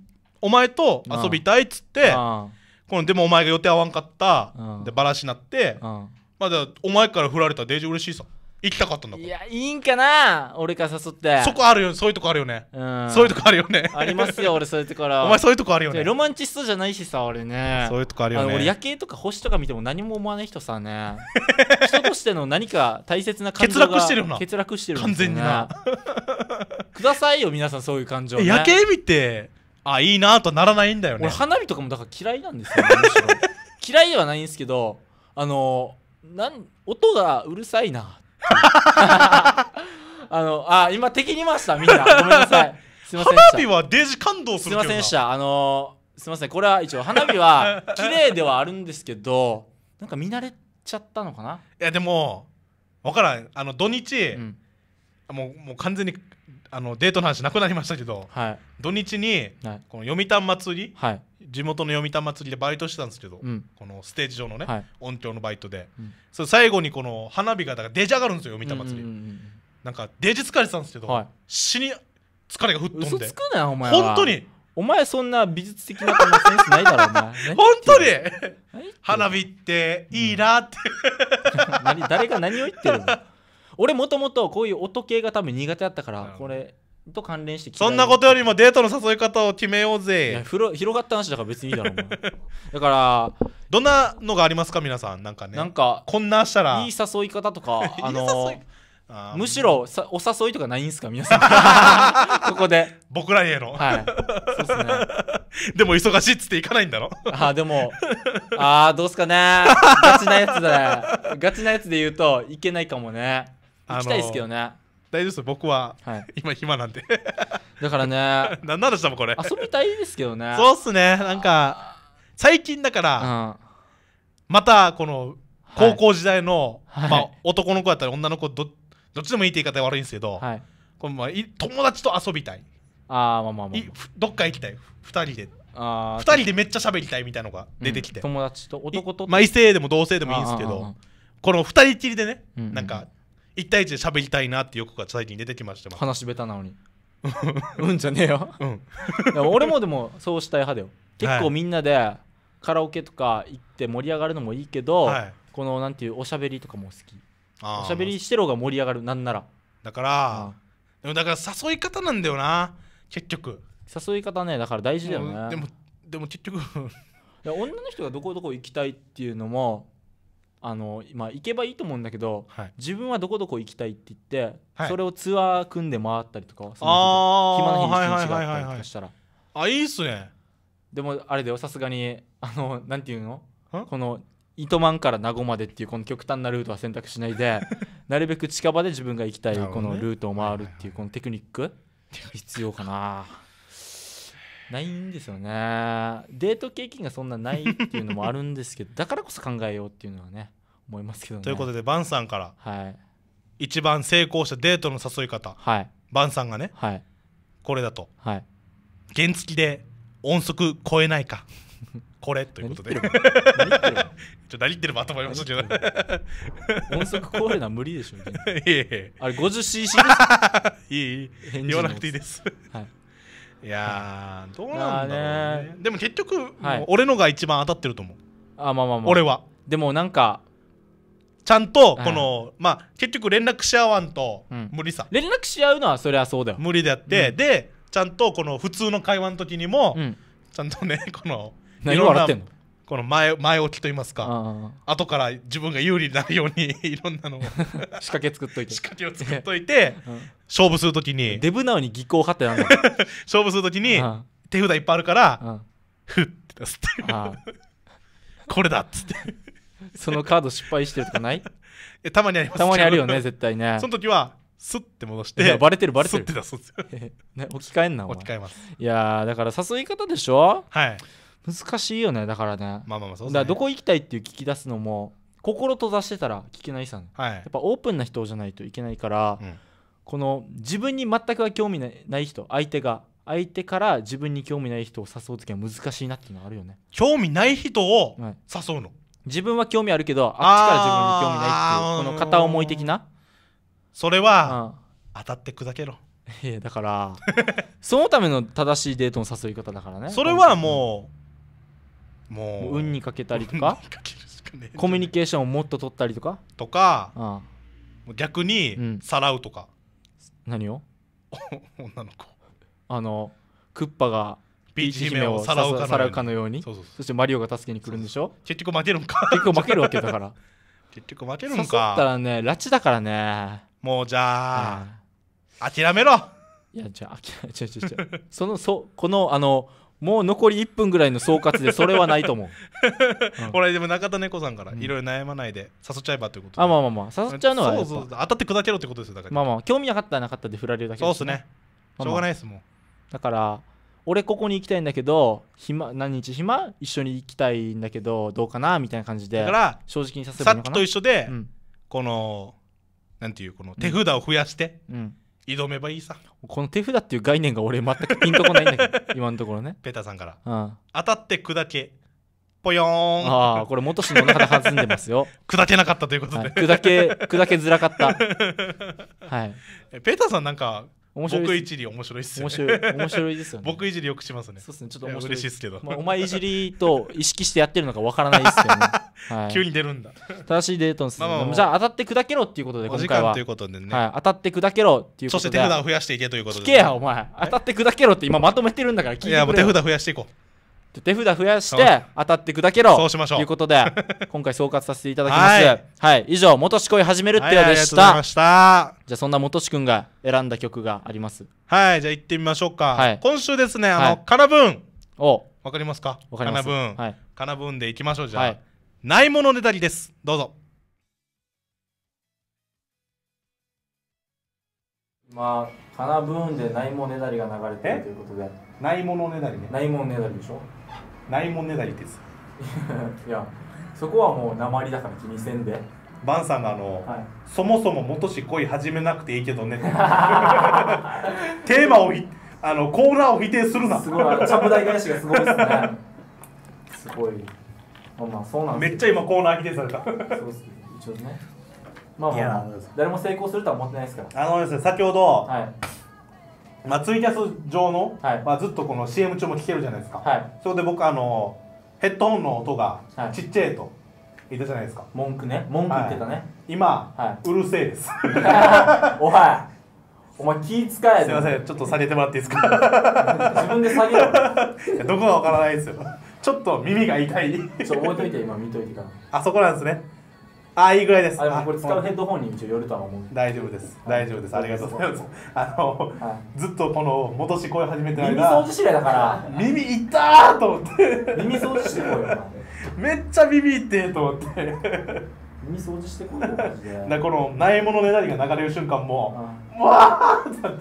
お前と遊びたいっつって、このでもお前が予定合わんかった、でバラしなって、まだお前から振られたらデージ嬉しいさ行きたかったんだいやいいんかな俺から誘ってそこあるよそういうとこあるよねうんそういうとこあるよねありますよ (laughs) 俺そういうところお前そういうとこあるよねロマンチストじゃないしさ俺ねそういうとこあるよね俺夜景とか星とか見ても何も思わない人さね (laughs) 人としての何か大切な感情が欠落してるよな欠落してる、ね、完全になくださいよ皆さんそういう感情、ね、夜景見てあいいなとはならないんだよね俺花火とかもだから嫌いなんですよ、(laughs) 嫌いではないんですけどあのなん音がうるさいな (laughs) あのあ今敵にいましたみんなごめんなさい花火はデジ感動すすいませんでしたあのーすいませんこれは一応花火は (laughs) 綺麗ではあるんですけどなんか見慣れちゃったのかな、いやでも分からんあの土日、うんもうもう完全にあのデートの話なくなりましたけどはい土日にこの読谷祭りはい地元の読谷祭りでバイトしてたんですけど、うん、このステージ上のね、はい、音響のバイトで、うん、そ最後にこの花火がだから出ちゃがるんですよ読谷祭り、うんうんうんうん、なんか出ジ疲れてたんですけど、はい、死に疲れが吹っ飛んで嘘つくなお前は本当にお前そんな美術的なセンスないだろお前 (laughs) 本当に花火っていいなって、うん、誰が何を言ってるの俺もともとこういう音系が多分苦手だったから、これと関連してそんなことよりもデートの誘い方を決めようぜ広がった話だから別にいいだろう (laughs) だからどんなのがありますか皆さんなんかねなんかこんなしたらいい誘い方とか (laughs) あのむしろさお誘いとかないんですか皆さん (laughs) ここで僕らへのはいでも忙しいっつって行かないんだろああでもああどうすかねガチなやつだねガチなやつで言うといけないかもね行きたいですけどね大丈夫です僕は、はい、今暇なんでだからね (laughs) 何なんでしたもんこれ遊びたいですけどねそうっすねなんか最近だから、うん、またこの高校時代の、はい、まあ、男の子だったり女の子どどっちでもいいって言い方悪いんですけど、はい、こまあ、友達と遊びたいあ、まあまあまあ、まあ、どっか行きたい2人であ2人でめっちゃ喋りたいみたいなのが出てきて、うん、友達と男とまあ異性でも同性でもいいんですけどこの2人きりでね、うんうん、なんか一対一で喋りたいなっていう欲が最近出てきましたもん話下手なのにうんじゃねえよ、うん、俺もでもそうしたい派だよ結構みんなでカラオケとか行って盛り上がるのもいいけど、はい、このなんていうおしゃべりとかも好きおしゃべりしてる方が盛り上がるなんならだからでもだから誘い方なんだよな結局誘い方ねだから大事だよねでもでも結局女の人がどこどこ行きたいっていうのもあの、まあ、行けばいいと思うんだけど、はい、自分はどこどこ行きたいって言って、はい、それをツアー組んで回ったりとかその暇な日に一ったりとかしたら、はいはい、あいいっすねでもあれだよさすがにあのなんていうのこの糸満から名護までっていうこの極端なルートは選択しないで (laughs) なるべく近場で自分が行きたいこのルートを回るっていうこのテクニック必要かな (laughs) ないんですよねデート経験がそんなないっていうのもあるんですけどだからこそ考えようっていうのはね思いますけどねということでバンさんからはい一番成功したデートの誘い方はいバンさんがねはいこれだとはい原付で音速超えないか (laughs) これということで何言ってる何言ってるの (laughs) とょいましたけど音速超えるのは無理でしょ (laughs) えいえあれ 50cc ですいいい言わなくていいですはいいやーどうなんだろうねでも結局、も俺のが一番当たってると思うあまあまあまあ俺はでもなんかちゃんとこの、まあ結局連絡し合わんと無理さ、連絡し合うのはそれはそうだよ無理であって、でちゃんとこの普通の会話の時にも、ちゃんとねこの (laughs) 何笑ってんのこの前前置きと言いますか後から自分が有利になるように (laughs) いろんなのを (laughs) 仕掛け作っといて仕掛けを作っといて、うん、勝負するときにデブなのに技巧派ってなんだ勝負するときに手札いっぱいあるからふって出すっていうこれだっつってそのカード失敗してるとかない (laughs) たまにありますたまにあるよね絶対ね (laughs) その時はスッて戻してバレてるバレてるスッて出すんですよ、(laughs) ね、置き換えんなお前置き換えますいやだから誘い方でしょはい難しいよねだからねまあまあまあそうですねだからどこ行きたいっていう聞き出すのも心閉ざしてたら聞けないさ、ね、はい、やっぱオープンな人じゃないといけないから、うん、この自分に全くは興味ない人相手が相手から自分に興味ない人を誘う時は難しいなっていうのはあるよね興味ない人を誘うの、はい自分は興味あるけどあっちから自分に興味ないっていうこの片思い的なそれは、うん、当たって砕けろいやだから (laughs) そのための正しいデートの誘い方だからねそれはもうもう運にかけたりとかコミュニケーションをもっと取ったりとかとか、うん、逆にさらうとか、何を女の子あのクッパがピーチ姫をさらうかのようにそしてマリオが助けに来るんでしょ結局負けるんか結局負けるわけだから (laughs) 結局負けるんかそったらね拉致だからねもうじゃあ、諦めろいやじゃあ諦めちゃうそのそこのあのもう残り1分ぐらいの総括でそれはないと思う、(laughs) うん、俺でも中田猫さんからいろいろ悩まないで誘っちゃえばということあまあまあまあ誘っちゃうのはそうそう当たって砕けろってことですよだからまあまあ興味なかったらなかったで振られるだけ、ね、そうっすねしょうがないですもんだから俺ここに行きたいんだけど暇何日暇一緒に行きたいんだけどどうかなみたいな感じでだから正直にさせばいいのかさっなと一緒で、うんこのなんていうこの手札を増やしてうん、挑めばいいさ、この手札っていう概念が俺全くピンとこないんだけど (laughs) 今のところね、ペーターさんからうん、当たって砕けぽよーんああこれ元氏の中で弾んでますよ、(laughs) 砕けなかったということはい、で、砕け砕けづらかった (laughs) はいえペーターさんなんか面白い僕いじり面白いっすよね面白い面白いですよね僕いじりよくしますねそうですねちょっと面白い嬉しいですけど、まあ、お前いじりと意識してやってるのかわからないっすよね、(laughs) はい、急に出るんだ正しいデートの進まあまあ、じゃあ当たって砕けろっていうことで今回はということでね、はい、当たって砕けろっていうことでそして手札を増やしていけということで、ね、聞けやお前当たって砕けろって今まとめてるんだから聞いてくれいやもう手札増やしていこう手札増やして当たって砕けろそうしましょうということで (laughs) 今回総括させていただきます、はい、はい、以上「元志恋始めるってよ」でした、はい、ありがとうございましたじゃあそんな元志くんが選んだ曲がありますはいじゃあ行ってみましょうか、はい、今週ですねあの、カナブーンおわかりますかわかりますカナブーン、はい、カナブーンでいきましょうじゃあ、ないものねだりですどうぞまあ、カナブーンでないものねだりが流れてということでないものねだりねないもねだりでしょないもんねだりってやいやそこはもう鉛だから気にせんでバンさんがあの、はい、そもそも元し恋始めなくていいけどね」(laughs) テーマをあのコーナーを否定するなすごい台返しがすごいですねすごいまあまあそうなんですめっちゃ今コーナー否定されたそうです一応ねまあ、まあ、誰も成功するとは思ってないですからあのですね先ほど、はいまあ、ツイキャス上の、はい、まあ、ずっとこの CM 中も聞けるじゃないですか、はい、それで僕あのヘッドホンの音がちっちゃいと言ったじゃないですか、はい、文句ね文句言ってたね、今、はい、うるせえです (laughs) おはいお前気使えすいませんちょっと下げてもらっていいですか (laughs) 自分で下げろ (laughs) どこがわからないですよちょっと耳が痛いちょっと覚えといて今見といてからあそこなんですねあいいぐらいです。あもこれ使うヘッドホンに一応よるとは思う。大丈夫です。大丈夫です。ありがとうございます。あの、ずっとこの戻し声始めてる間。耳掃除しれだから。耳いったと思って。耳掃除してこよ。めっちゃ耳いってと思って。耳掃除してこい (laughs) このないものねだりが流れる瞬間もうわっ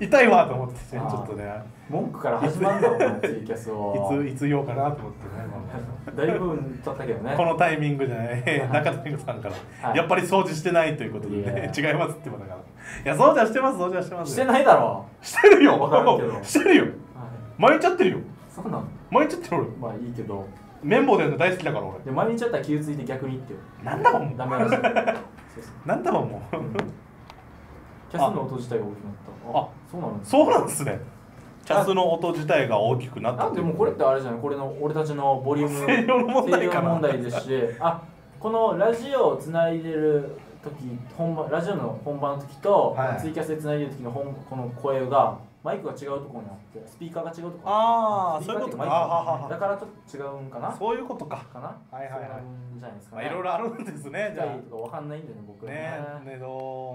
痛いわと思っててちょっとね文句から始まるんだもんツイキャスを (laughs) いついつ言おうかなと思ってね (laughs) だいぶ経ったけどねこのタイミングじゃない中谷さんから、はい、やっぱり掃除してないということでね違いますってことだからいや掃除はしてます掃除はしてますしてないだろうしてるよしてるよ巻いちゃってるよそうなの巻いちゃってるまあいいけど綿棒でやるの大好きだから俺で毎日やったら傷ついて逆にってよなんだもんダメなんですよなんだもんもう、うん、キャスの音自体が大きくなったああそうなんでそうなんですねキャスの音自体が大きくなったなでもこれってあれじゃないこれの俺たちのボリューム声量の問題か問題ですしあこのラジオをつないでる時本番ラジオの本番の時と、はい、ツイキャスでつないでる時の本この声がマイクが違うところにあってスピーカーが違うところああそういうことかだからちょっと違うんかなそういうことかかなはいはいはいじゃないですか、いろいろあるんですねじゃあとかわかんないんだよね僕ねねど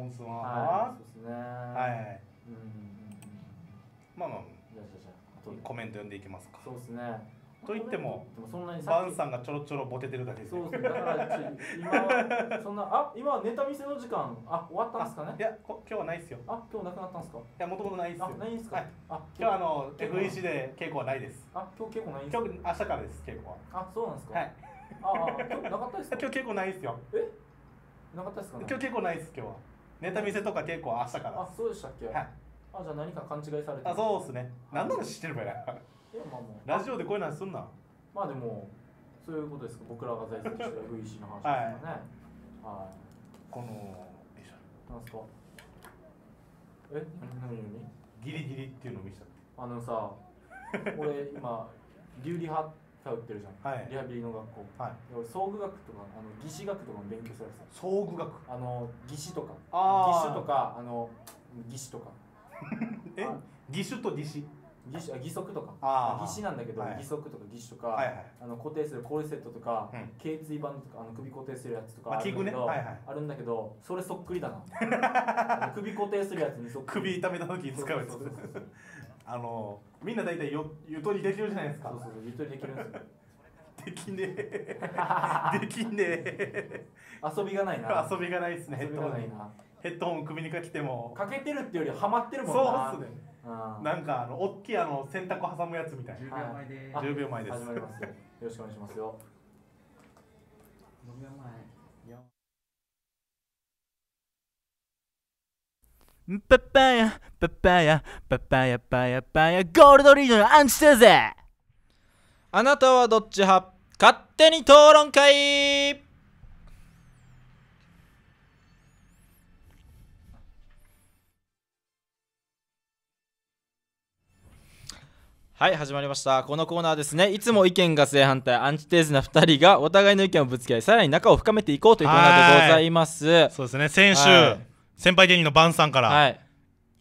ーんすまはそうですねはいうんまあまあじコメント読んでいきますかそうですねと言ってもそんなにバンさんがちょろちょろボテてるだけですそうそうだ今そんなあ今ネタ見せの時間あ終わったんですかねいやこ今日はないですよあ今日なくなったんですかいやもともとないですあないんですか、はい、あ今日あの FEC で稽古はないですあ今日稽古ないんですか今日明日からです稽古はあそうなんですかはいあ今日なかったですか今日稽古ないですよえなかったですか、ね、今日稽古ないです今日はネタ見せとか稽古は明日からあそうでしたっけはいあじゃあ何か勘違いされてあそうですね、はい、何なの知ってるばやなラジオでこういうのすんなまあでもそういうことですか僕らが在籍した FEC の話ですらねはい、はい、このなすかえ何何何ギリギリっていうのを見せたあのさ俺今流理派通ってるじゃん、はい、リハビリの学校、はい、俺総具学とかあの技師学とかも勉強するさ総具学あの技師とか技師とかあの技師とか (laughs) え技師と技師義手義足とか義手なんだけど、はい、義足とか義手とか、はいはい、あの固定するコルセットとか、うん、頸椎板とかあの首固定するやつとかあるんだけど、まあねはいあるんだけどそれそっくりだな (laughs) 首固定するやつにそっくり首痛めた時に使うやつ (laughs) あのみんな大体よゆとりできるじゃないですかそうそうゆとりできるんですよ (laughs) できねえできねえ遊びがないな遊びがないですね遊びがないなヘッドホン首にかけてもかけてるっていうよりはまってるもんなそうっすねなんかあの大きいあの洗濯挟むやつみたいな。10秒前です。秒前です。始まりますよ。よろしくお願いしますよ。5秒前。パッパヤパパヤパパヤパヤパヤゴールドリードのアンチテーゼあなたはどっち派勝手に討論会はい始まりましたこのコーナーですねいつも意見が正反対アンチテーズな2人がお互いの意見をぶつけ合いさらに仲を深めていこうというコーナーでございますそうですね先週、はい先輩芸人の晩さんから、はい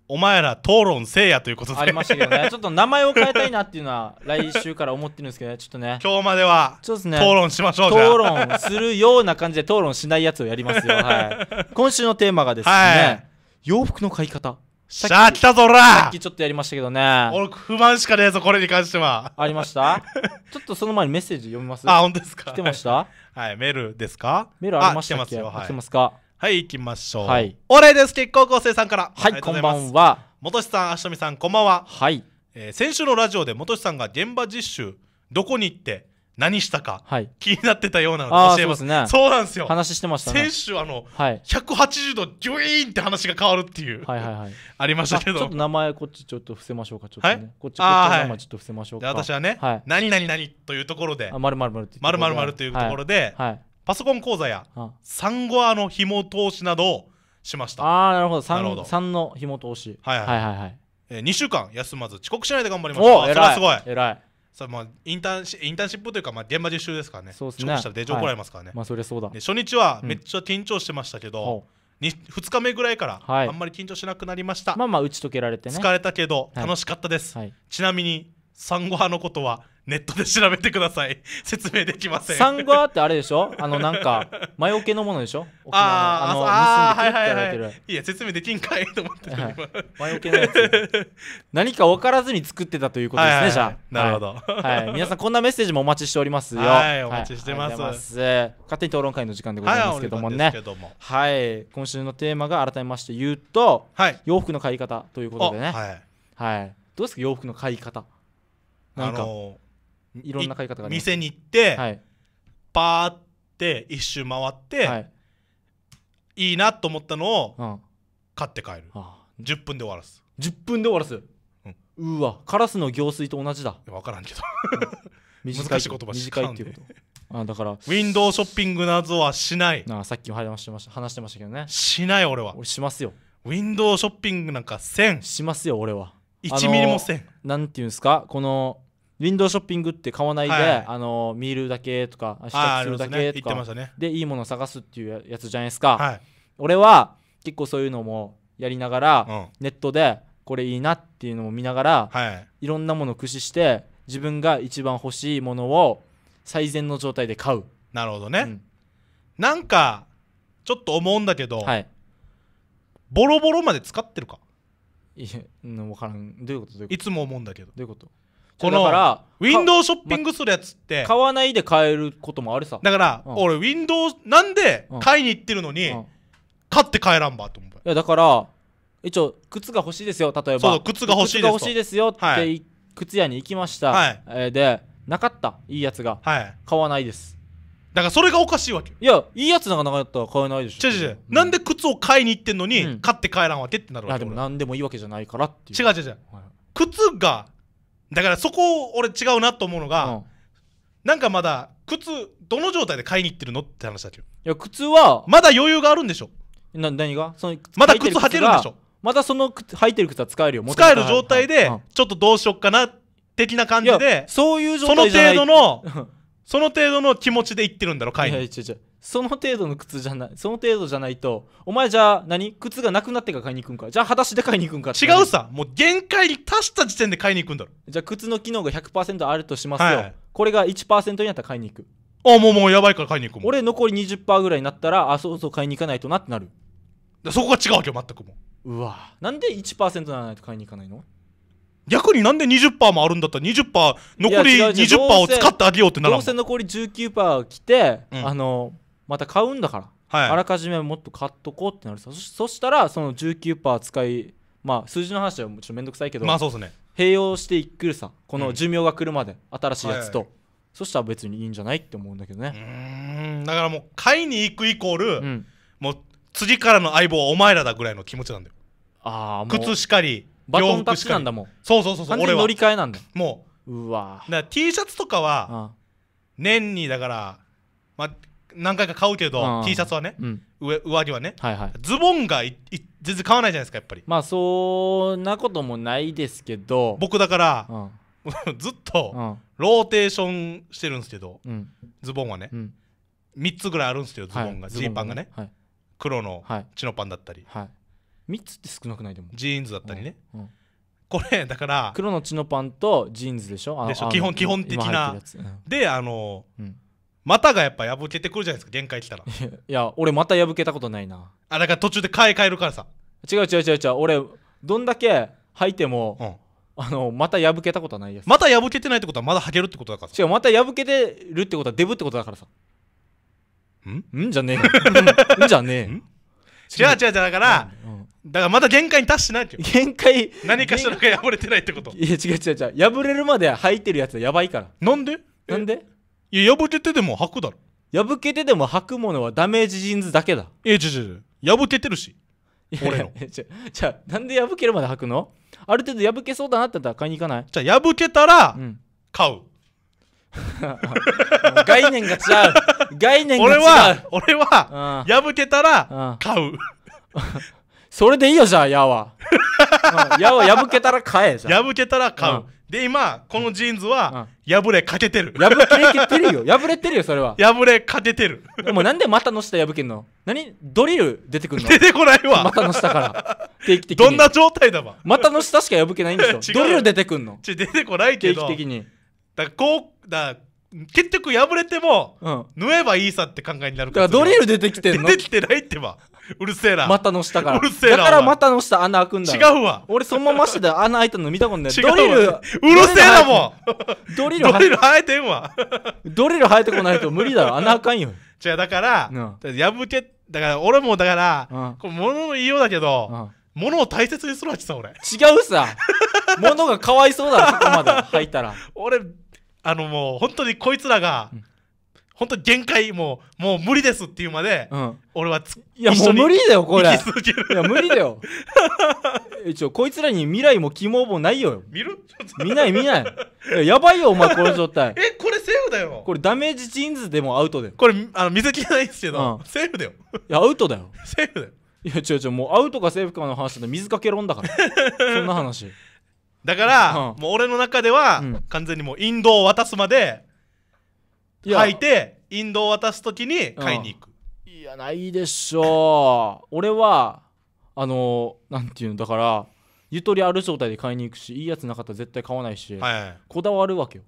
お前ら討論せいやということでありましたけどね (laughs) ちょっと名前を変えたいなっていうのは来週から思ってるんですけど、ね、ちょっとね今日まではね、討論しましょう討論するような感じで討論しないやつをやりますよ、はい、(laughs) 今週のテーマがですね、はい、洋服の買い方さあ、来たぞ、らさっきちょっとやりましたけどね。俺、不満しかねえぞ、これに関しては。ありました (laughs) ちょっとその前にメッセージ読みますあ、本当ですか来てましたはい、メールですかメールありましたっけ来てますよ。はい、来てますかはい、行きましょう。はい。お礼です、結構高生さんから。はい、こんばんは。元志さん、あしとみさん、こんばんは。はい。えー、先週のラジオで元志さんが現場実習、どこに行って、何したか、はい、気になってたようなので教えますそうね、そうなんですよ話してました、ね、選手あの、はい、180度ギュイーンって話が変わるっていう、はいはいはい、ありましたけどちょっと名前こっちちょっと伏せましょうかちょっと、ね、はい、こっちこっち名前ちょっと伏せましょうか、私はね、はい、何々何というところでまるまるまるというところで、パソコン講座や産後あの紐通しなどをしましたああなるほど 3, ど3の紐投資は2週間休まず遅刻しないで頑張りましょう。それはすごい偉いそまあインターンインターンシップというか、まあ、現場実習ですからね、そうですねしたら出場来られますからね、はい、まあ、それそうだ初日はめっちゃ緊張してましたけど、うん、2, 日目ぐらいからあんまり緊張しなくなりました、はい、まあまあ打ち解けられてね疲れたけど楽しかったです、はい、ちなみにンゴ派のことはネットで調べてください (laughs) 説明できませんンゴ派ってあれでしょあのなんか (laughs) 魔除けのものでしょあああの結んでてはいはい、いや説明できんかいと思ってた、魔除けのやつ (laughs) 何か分からずに作ってたということですね、はいはい、じゃあなるほど、はい、皆さんこんなメッセージもお待ちしておりますよはいお待ちしてます,、勝手に討論会の時間でございますけどもねはい今週のテーマが改めまして言うと、洋服の買い方ということでねはいどうですか洋服の買い方なんかあのいろんな買い方が店に行って、はいパーって一周回って、はい、い、いなと思ったのをうん、買って帰るあ10分で終わらす10分で終わらす、うわカラスの行水と同じだ分からんけど (laughs) 難しい言葉しか短いっていうことあだからウィンドウショッピングなどはしないなあさっきも話してました話してましたけどねしない俺は俺しますよウィンドウショッピングなんかせんしますよ俺は1ミリもせん、なんていうんですかこのウィンドウショッピングって買わないで、はいあの見るだけとか試着するだけとかで、ねで、いいもの探すっていうやつじゃないですか、はい、俺は結構そういうのもやりながら、うん、ネットでこれいいなっていうのを見ながら、はい、いろんなものを駆使して自分が一番欲しいものを最善の状態で買うなるほどね、うん、なんかちょっと思うんだけど、はい、ボロボロまで使ってるかいや分からんどういうこといつも思うんだけどどういうことこのだからウィンドウショッピングするやつって買わないで買えることもあるさだから、うん俺ウィンドウなんで買いに行ってるのに、うん買って帰らんばと思ういやだから一応靴が欲しいですよ例えばそう靴が欲しいです靴よって、はい靴屋に行きました、はいえーでなかったいいやつがはい買わないですだからそれがおかしいわけよいやいいやつなんかなかったら買えないでしょ違う違う違なんで靴を買いに行ってんのに、うん買って帰らんわけってなるいわやけでも何でもいいわけじゃないからっていう違う違う違う、はい靴がだからそこ俺違うなと思うのが、うん、なんかまだ靴どの状態で買いに行ってるのって話だけどいや靴はまだ余裕があるんでしょな何がそのまだ靴履けるんでしょまだその靴履いてる靴は使えるよ使える状態で、うん、ちょっとどうしよっかな的な感じでそういう状態その程度のその程度の気持ちで行ってるんだろ買いにいやいや違う違うその程度の靴じゃないその程度じゃないとお前じゃあ何靴がなくなってから買いに行くんかじゃあ裸足で買いに行くんか違うさもう限界に達した時点で買いに行くんだろじゃあ靴の機能が100%あるとしますよ、はい、これが1%になったら買いに行くあもうもうやばいから買いに行くもん俺残り20%ぐらいになったらあそうそう買いに行かないとなってなるそこが違うわけよ全くもううわなんで1%ならないと買いに行かないの逆になんで20%もあるんだったら20%残り20%を使ってあげようってならんどうせ残り19%来て、うん、あのまた買うんだから、はい、あらかじめもっと買っとこうってなるさそしたらその19%使いまあ数字の話はもちろん面倒くさいけど、まあそうですね、併用していくるさこの寿命が来るまで、新しいやつと、はいはい、そしたら別にいいんじゃないって思うんだけどねうんだからもう買いに行くイコール、うん、もう次からの相棒はお前らだぐらいの気持ちなんだよああ靴しかりバトンタッチなんだもんそうそうそうそう俺は乗り換えなんだもううわだから T シャツとかは、年にだからまあ何回か買うけど、うん、T シャツはね、うん、上上着はね、はいはい、ズボンがいい全然買わないじゃないですかやっぱりまあそんなこともないですけど僕だから、うん、(laughs) ずっとローテーションしてるんですけど、ズボンはね、うん、3つぐらいあるんですよズボンがジー、はい、パンがね、はい、黒のチノパンだったり、はい、3つって少なくないでもジーンズだったりね、これだから黒のチノパンとジーンズでしょでしょ基本基本的な、であの、う股がやっぱ破けてくるじゃないですか限界来たらいや俺また破けたことないなあだから途中で買い替えるからさ違う違う違う違う俺どんだけ履いても、うん、あのまた破けたことはないですまた破けてないってことはまだ履けるってことだからさ違うまた破けてるってことはデブってことだからさんんじゃねえ (laughs) んじゃねえ違う違う違うだから、うんうんだからまだ限界に達してないって限界何かしらが破れてないってこといや違う違う違う破れるまで履いてるやつはやばいからなんでなんでいや破けてでも履くだろ破けてでも履くものはダメージジーンズだけだえ違う違う破けてるし俺の (laughs) じゃあなんで破けるまで履くのある程度破けそうだなってったら買いに行かないじゃあ破けたら買う、うん概念が違う概念が違う俺は俺は、うん、破けたら買う、うん、それでいいよじゃあ矢は、矢は破けたら買えじゃ破けたら買う、で今このジーンズは破れかけてる、破れてるよ (laughs) 破れてるよそれは破れかけてるもなんで股の下破けんの何ドリル出てくるの出てこないわ股の下から (laughs) 定期的にどんな状態だわ股の下しか破けないんですよ (laughs) ドリル出てくんのち出てこないけど定期的にだからこうだ結局破れても、縫えばいいさって考えになるだからドリル出てきてんの出てきてないってばうるせえな股の下からうるせえなだから股の下穴開くんだ違うわ俺そのまま下で穴開いたの見たことない (laughs) ドリルうるせえなもんドリルドリル生えてんわドリル生えてこないと無理だろ穴開かんよ (laughs) 違うだから、破けだから俺もだから、こ物の言いようだけど、物を大切にするわけさ俺違うさ物がかわいそうだろそこまで入っ (laughs) たら俺あのもう本当にこいつらが、本当限界もうもう無理ですっていうまで、うん、俺はついやもう無理だよこれいや無理だよ (laughs) 一応こいつらに未来も希望もないよ見る見ない見ないやばいよお前この状態 (laughs) えこれセーフだよこれダメージジーンズでもアウトだよこれあの水着じゃないですけど、うん、セーフだよいやアウトだよセーフだよいや違う違うもうアウトかセーフかの話で水かけ論だから (laughs) そんな話だから、うん、もう俺の中では、完全にもうインドを渡すまで履いてインドを渡す時に買いに行く、うん、いやないでしょう (laughs) 俺はあのなんていうのだからゆとりある状態で買いに行くしいいやつなかったら絶対買わないし、はい、こだわるわけよ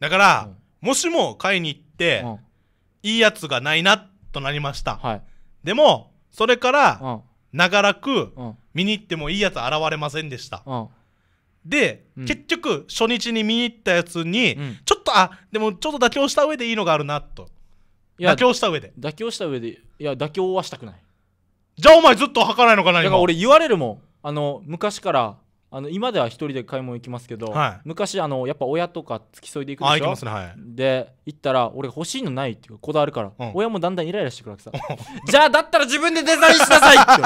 だから、うん、もしも買いに行って、うん、いいやつがないなとなりました、はい、でもそれから、長らく、見に行ってもいいやつ現れませんでした、で、うん、結局初日に見に行ったやつに、うん、ちょっとあでもちょっと妥協した上でいいのがあるなと妥協した上で妥協した上でいや妥協はしたくないじゃあお前ずっと吐かないのかなだか俺言われるもんあの昔からあの今では一人で買い物行きますけど、はい、昔あのやっぱ親とか付き添いで行くでしょ行、ねはい、で行ったら俺欲しいのないっていうこだわるから、うん、親もだんだんイライラしてくるわけさ (laughs) じゃあだったら自分でデザインしなさいって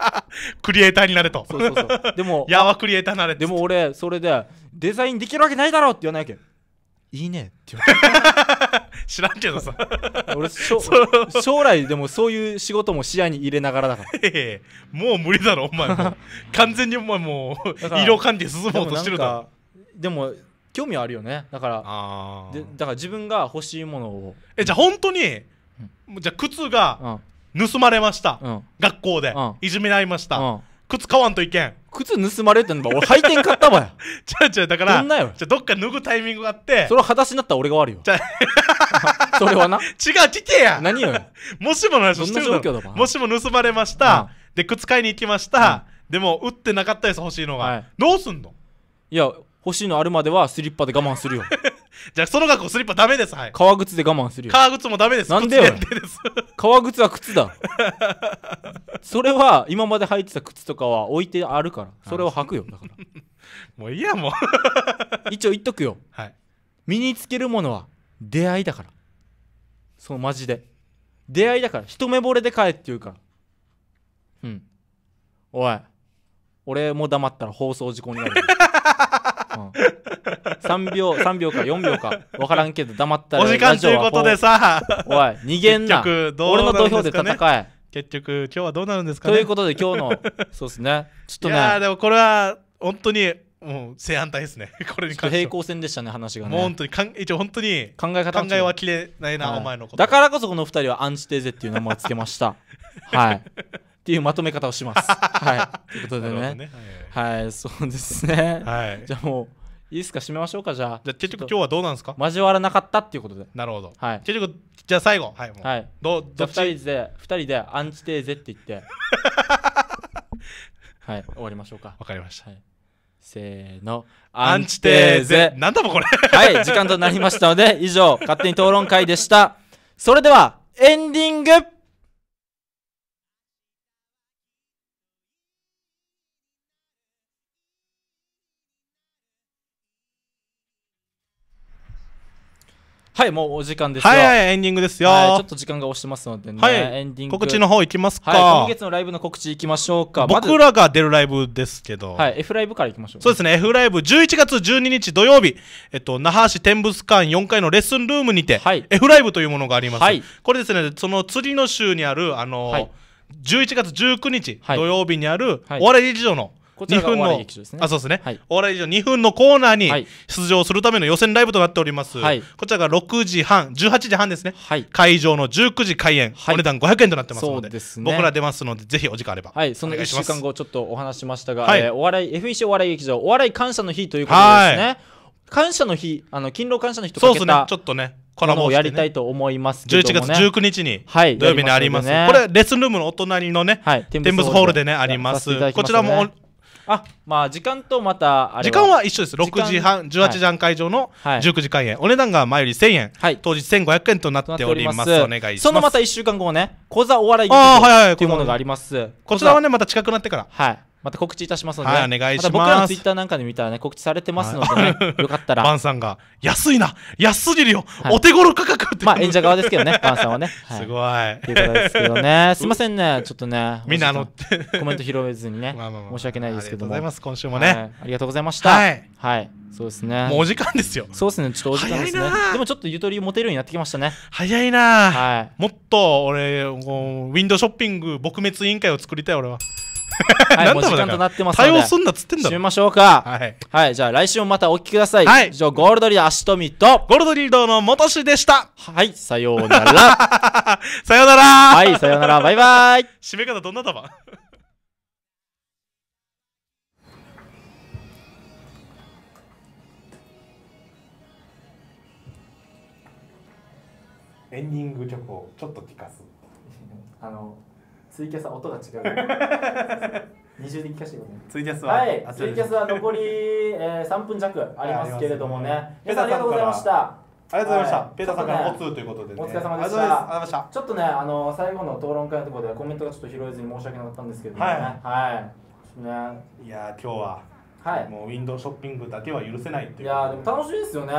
(laughs) クリエイターになれとそうそうそうでもやわ (laughs) クリエイターになれでも俺それでデザインできるわけないだろうって言わないわけいいねって言われ知らんけどさ (laughs) 俺 (laughs) 将来でもそういう仕事も視野に入れながらだから (laughs) もう無理だろお前完全にお前もう医療関係進もうとしてるだでも興味はあるよねだからでだから自分が欲しいものをえじゃあ本当に、うん、じゃあ靴が盗まれました、うん、学校で、うん、いじめられました、靴買わんといけん靴盗まれてんか俺配点買ったわよ (laughs) ちゃうちゃうだからどじゃどっか脱ぐタイミングがあってそれは裸足になったら俺が悪いよ (laughs) それはな違う聞けや何よもしもの話してるもしも盗まれました、で靴買いに行きました、でも売ってなかったです、欲しいのが、はどうすんのいや欲しいのあるまではスリッパで我慢するよ (laughs) じゃあ、その学校スリッパダメです。はい。革靴で我慢するよ。革靴もダメです。なんでよ。(laughs) 革靴は靴だ。それは、今まで履いてた靴とかは置いてあるから、それを履くよ。だから。(laughs) もういいや、もう。一応言っとくよ。はい。身につけるものは出会いだから。そう、マジで。出会いだから、一目惚れで帰って言うから。うん。おい。俺も黙ったら放送事故になる。3秒3秒か4秒か分からんけど黙ったらお時間ということでさおい逃げんな、ね、俺の投票で戦え結局今日はどうなるんですかねということで今日の (laughs) そうですねちょっとねいやでもこれは本当にもう正反対ですね (laughs) これに関して平行線でしたね話がねもう本当にかん一応本当に考え方考えはれないな、はい、お前のことだからこそこの2人はアンチテーゼっていう名前をつけました (laughs) はいていうまとめ方をします。(laughs) はい、ということでね、ね、はい、はい、そうですね、はい、じゃあもういいですか締めましょうかじゃあじゃあ結局今日はどうなんですか交わらなかったっていうことでなるほど、はい、結局じゃあ最後はいもう、はい、どどっち2人で2人でアンチテーゼって言って (laughs) はい終わりましょうかわかりました、はい、せーのアンチテーゼなんだもこれはい時間となりましたので以上勝手に討論会でしたそれではエンディングはいもうお時間ですよはい、エンディングですよ、はい、ちょっと時間が押してますのでね、はい、エンディング告知の方いきますか、はい、今月のライブの告知いきましょうか僕らが出るライブですけど、はい、F ライブからいきましょう、ね、そうですね F ライブ11月12日土曜日、えっと、那覇市天物館4階のレッスンルームにて、はい、F ライブというものがあります、はい、これですねその次の週にあるあのー、はい11月19日土曜日にあるお笑い劇場のこちらがお笑い劇場ですねあそうですね、はい、お笑い劇場2分のコーナーに出場するための予選ライブとなっております、はい、こちらが6時半18時半ですね、はい、会場の19時開演、お値段500円となってますので、ね、僕ら出ますのでぜひお時間あればはいその1週間後ちょっとお話しましたが、はいえー、お笑い FEC お笑い劇場お笑い感謝の日ということですね感謝の日あの勤労感謝の日とかけたそうですねちょっとねコラボをやりたいと思いますけども、ね、11月19日に土曜日にあります,、これレッスンルームのお隣のね、はい、テンブスホールでねありますこちらもあまあ時間とまたあれ時間は一緒です6時半18時半会場の19時開演、はい、お値段が前より1000円、はい、当日1500円となっておりますお願いしますそのまた1週間後ね小座お笑い劇場というものがありますこちらはねまた近くなってからはいまた告知いたしますので、はい、お願いします。ま僕らのツイッターなんかで見たらね、告知されてますのでね、はい、(laughs) よかったら。バンさんが、安いな安すぎるよ、はい、お手頃価格って。まあ、演者側ですけどね、バンさんはね。は (laughs) い、すごい。っていうことですけどね、すいませんね、ちょっとね、(laughs) みんなあの、コメント拾えずにね、まあまあまあ、申し訳ないですけども。ありがとうございます、今週もね。ありがとうございました。はい。そうですね。もうお時間ですよ。そうですね、ちょっとお時間ですね。でもちょっとゆとり持てるようになってきましたね。早いなはい。もっと、俺、ウィンドウショッピング撲滅委員会を作りたい、俺は。はい、もう時間となってますので。対応すんなっつってんだ締めましょうか。はい。はい、じゃあ来週もまたお聞きください。はい。以上、ゴールドリーアシトミと、ゴールドリードの元氏でした。はい、さようなら。(laughs) さようなら。はい、さようなら。バイバイ。締め方どんなだばエンディング曲をちょっと聞かす。あのツイキャスは音が違う (laughs) 二重で聞かせてくださいツイキャスは、はい、ツイキャスは残り、えー、3分弱ありますけれどもね、皆さんありがとうございましたありがとうございました。はい、ペーターさんからおつということで、ね、お疲れ様でした。したちょっとね、あの最後の討論会のところでコメントがちょっと拾えずに申し訳なかったんですけどね。はい。はい。ね。いや今日は、はい。もうウィンドウショッピングだけは許せないっていう。いやでも楽しいですよね。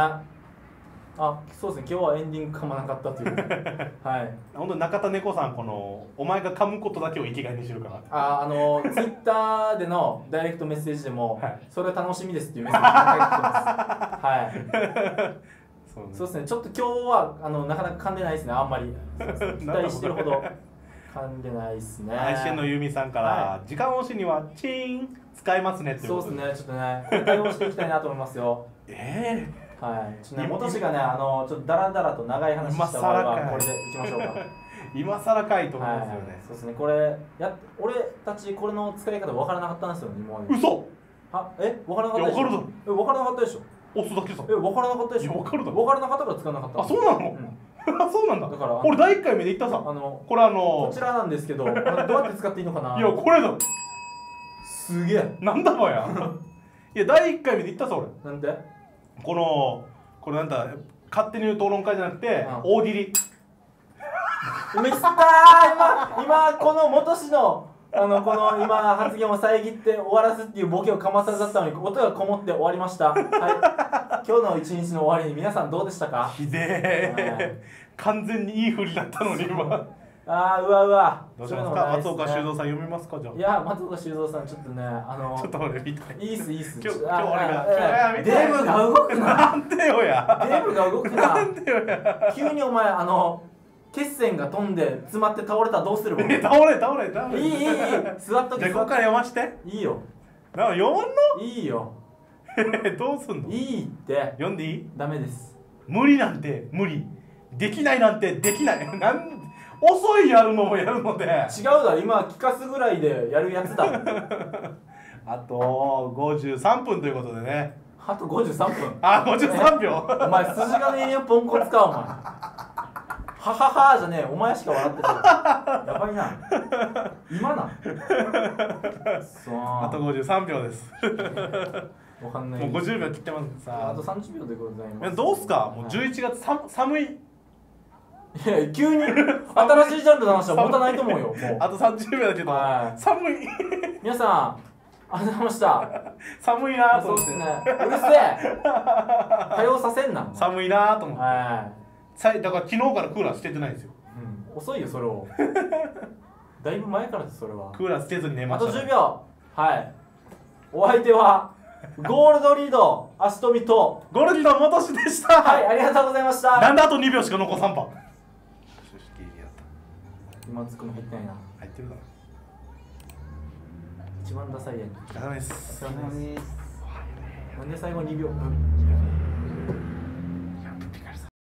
あそうですね今日はエンディング噛まなかったという (laughs) はい本当中田猫さんこのお前が噛むことだけを生きがいにしてるからああのツイッターでのダイレクトメッセージでも、はい、それは楽しみですっていうメッセージが入ってますはい (laughs) そう、ですねちょっと今日はあのなかなか噛んでないですねあんまり、ね、期待してるほど噛んでないですね愛しのゆみさんから、はい、時間押しにはチーン使えますねってそうですねちょっとね対応していきたいなと思いますよえ (laughs) えーはい。ちょっとね、元氏がね、あの、ちょっとだらだらと長い話した場合は、これでいきましょうか。今更かいと思うんですよね、はい、そうですね、これ、や、俺たち、これの使い方わからなかったんですよね、今まで。嘘。は、え、わからなかったでしょ。分かるぞ。え、わからなかったでしょ。押すだけさ。え、わからなかったでしょ。わかるだ分からなかったから使わなかった。あ、そうなの。うんあ (laughs) そうなんだだから俺第1回目で言ったさあのこれあのー、こちらなんですけどどうやって使っていいのかな (laughs) いやこれだすげえなんだばや (laughs) いや第1回目で言ったさ俺なんでこのこれなんだ勝手に言う討論会じゃなくて、大喜利見せた今今この元氏のあのこの今発言を遮って終わらすっていうボケをかまされだったのに音がこもって終わりました、はい、今日の一日の終わりに皆さんどうでしたかひでえ、完全にいいふりだったのに今ああうわうわどうしますか松岡修造さん読みますかじゃあいや松岡修造さんちょっとねあの (laughs) ちょっと俺見たいいいっすいいっす今日今日俺が今日デブが動くななんでよやデブが動くななんでよや急にお前あの血栓が飛んで詰まって倒れたらどうするもん倒れ倒れ倒れいいいいいい座っとけじゃあここから読ましていいよな読んのいいよ (laughs) どうすんのいいって読んでいいダメです無理なんて無理できないなんてできない (laughs) なん遅いやるのもやるので違うだ今聞かすぐらいでやるやつだ (laughs) あと53分ということでねあと53分あ53秒 (laughs) お前筋金入りのポンコツかお前はははじゃねえお前しか笑ってないやばいな今なそうあと53秒ですわかんないもう50秒切ってますさああと30秒でございますどうすかもう11月、はい、寒いい (laughs) や急に新しいジャンルの話は持たないと思うよもうあと30秒だけど、寒い皆さんありがとうございました寒いなと思って、ね、うるせえ多用させんな寒いなと思って、はい、だから昨日からクーラー捨ててないですよ、うん、遅いよそれを (laughs) だいぶ前からですそれはクーラー捨てずに寝ました、あと10秒はいお相手はゴールドリード、足飛びと、ゴルディの元氏でした。はい、ありがとうございました。なんであと2秒しか残さんぱ。つまずくの入ってないな入ってる一番ダサいやダメですダメですなんで最後2秒、うん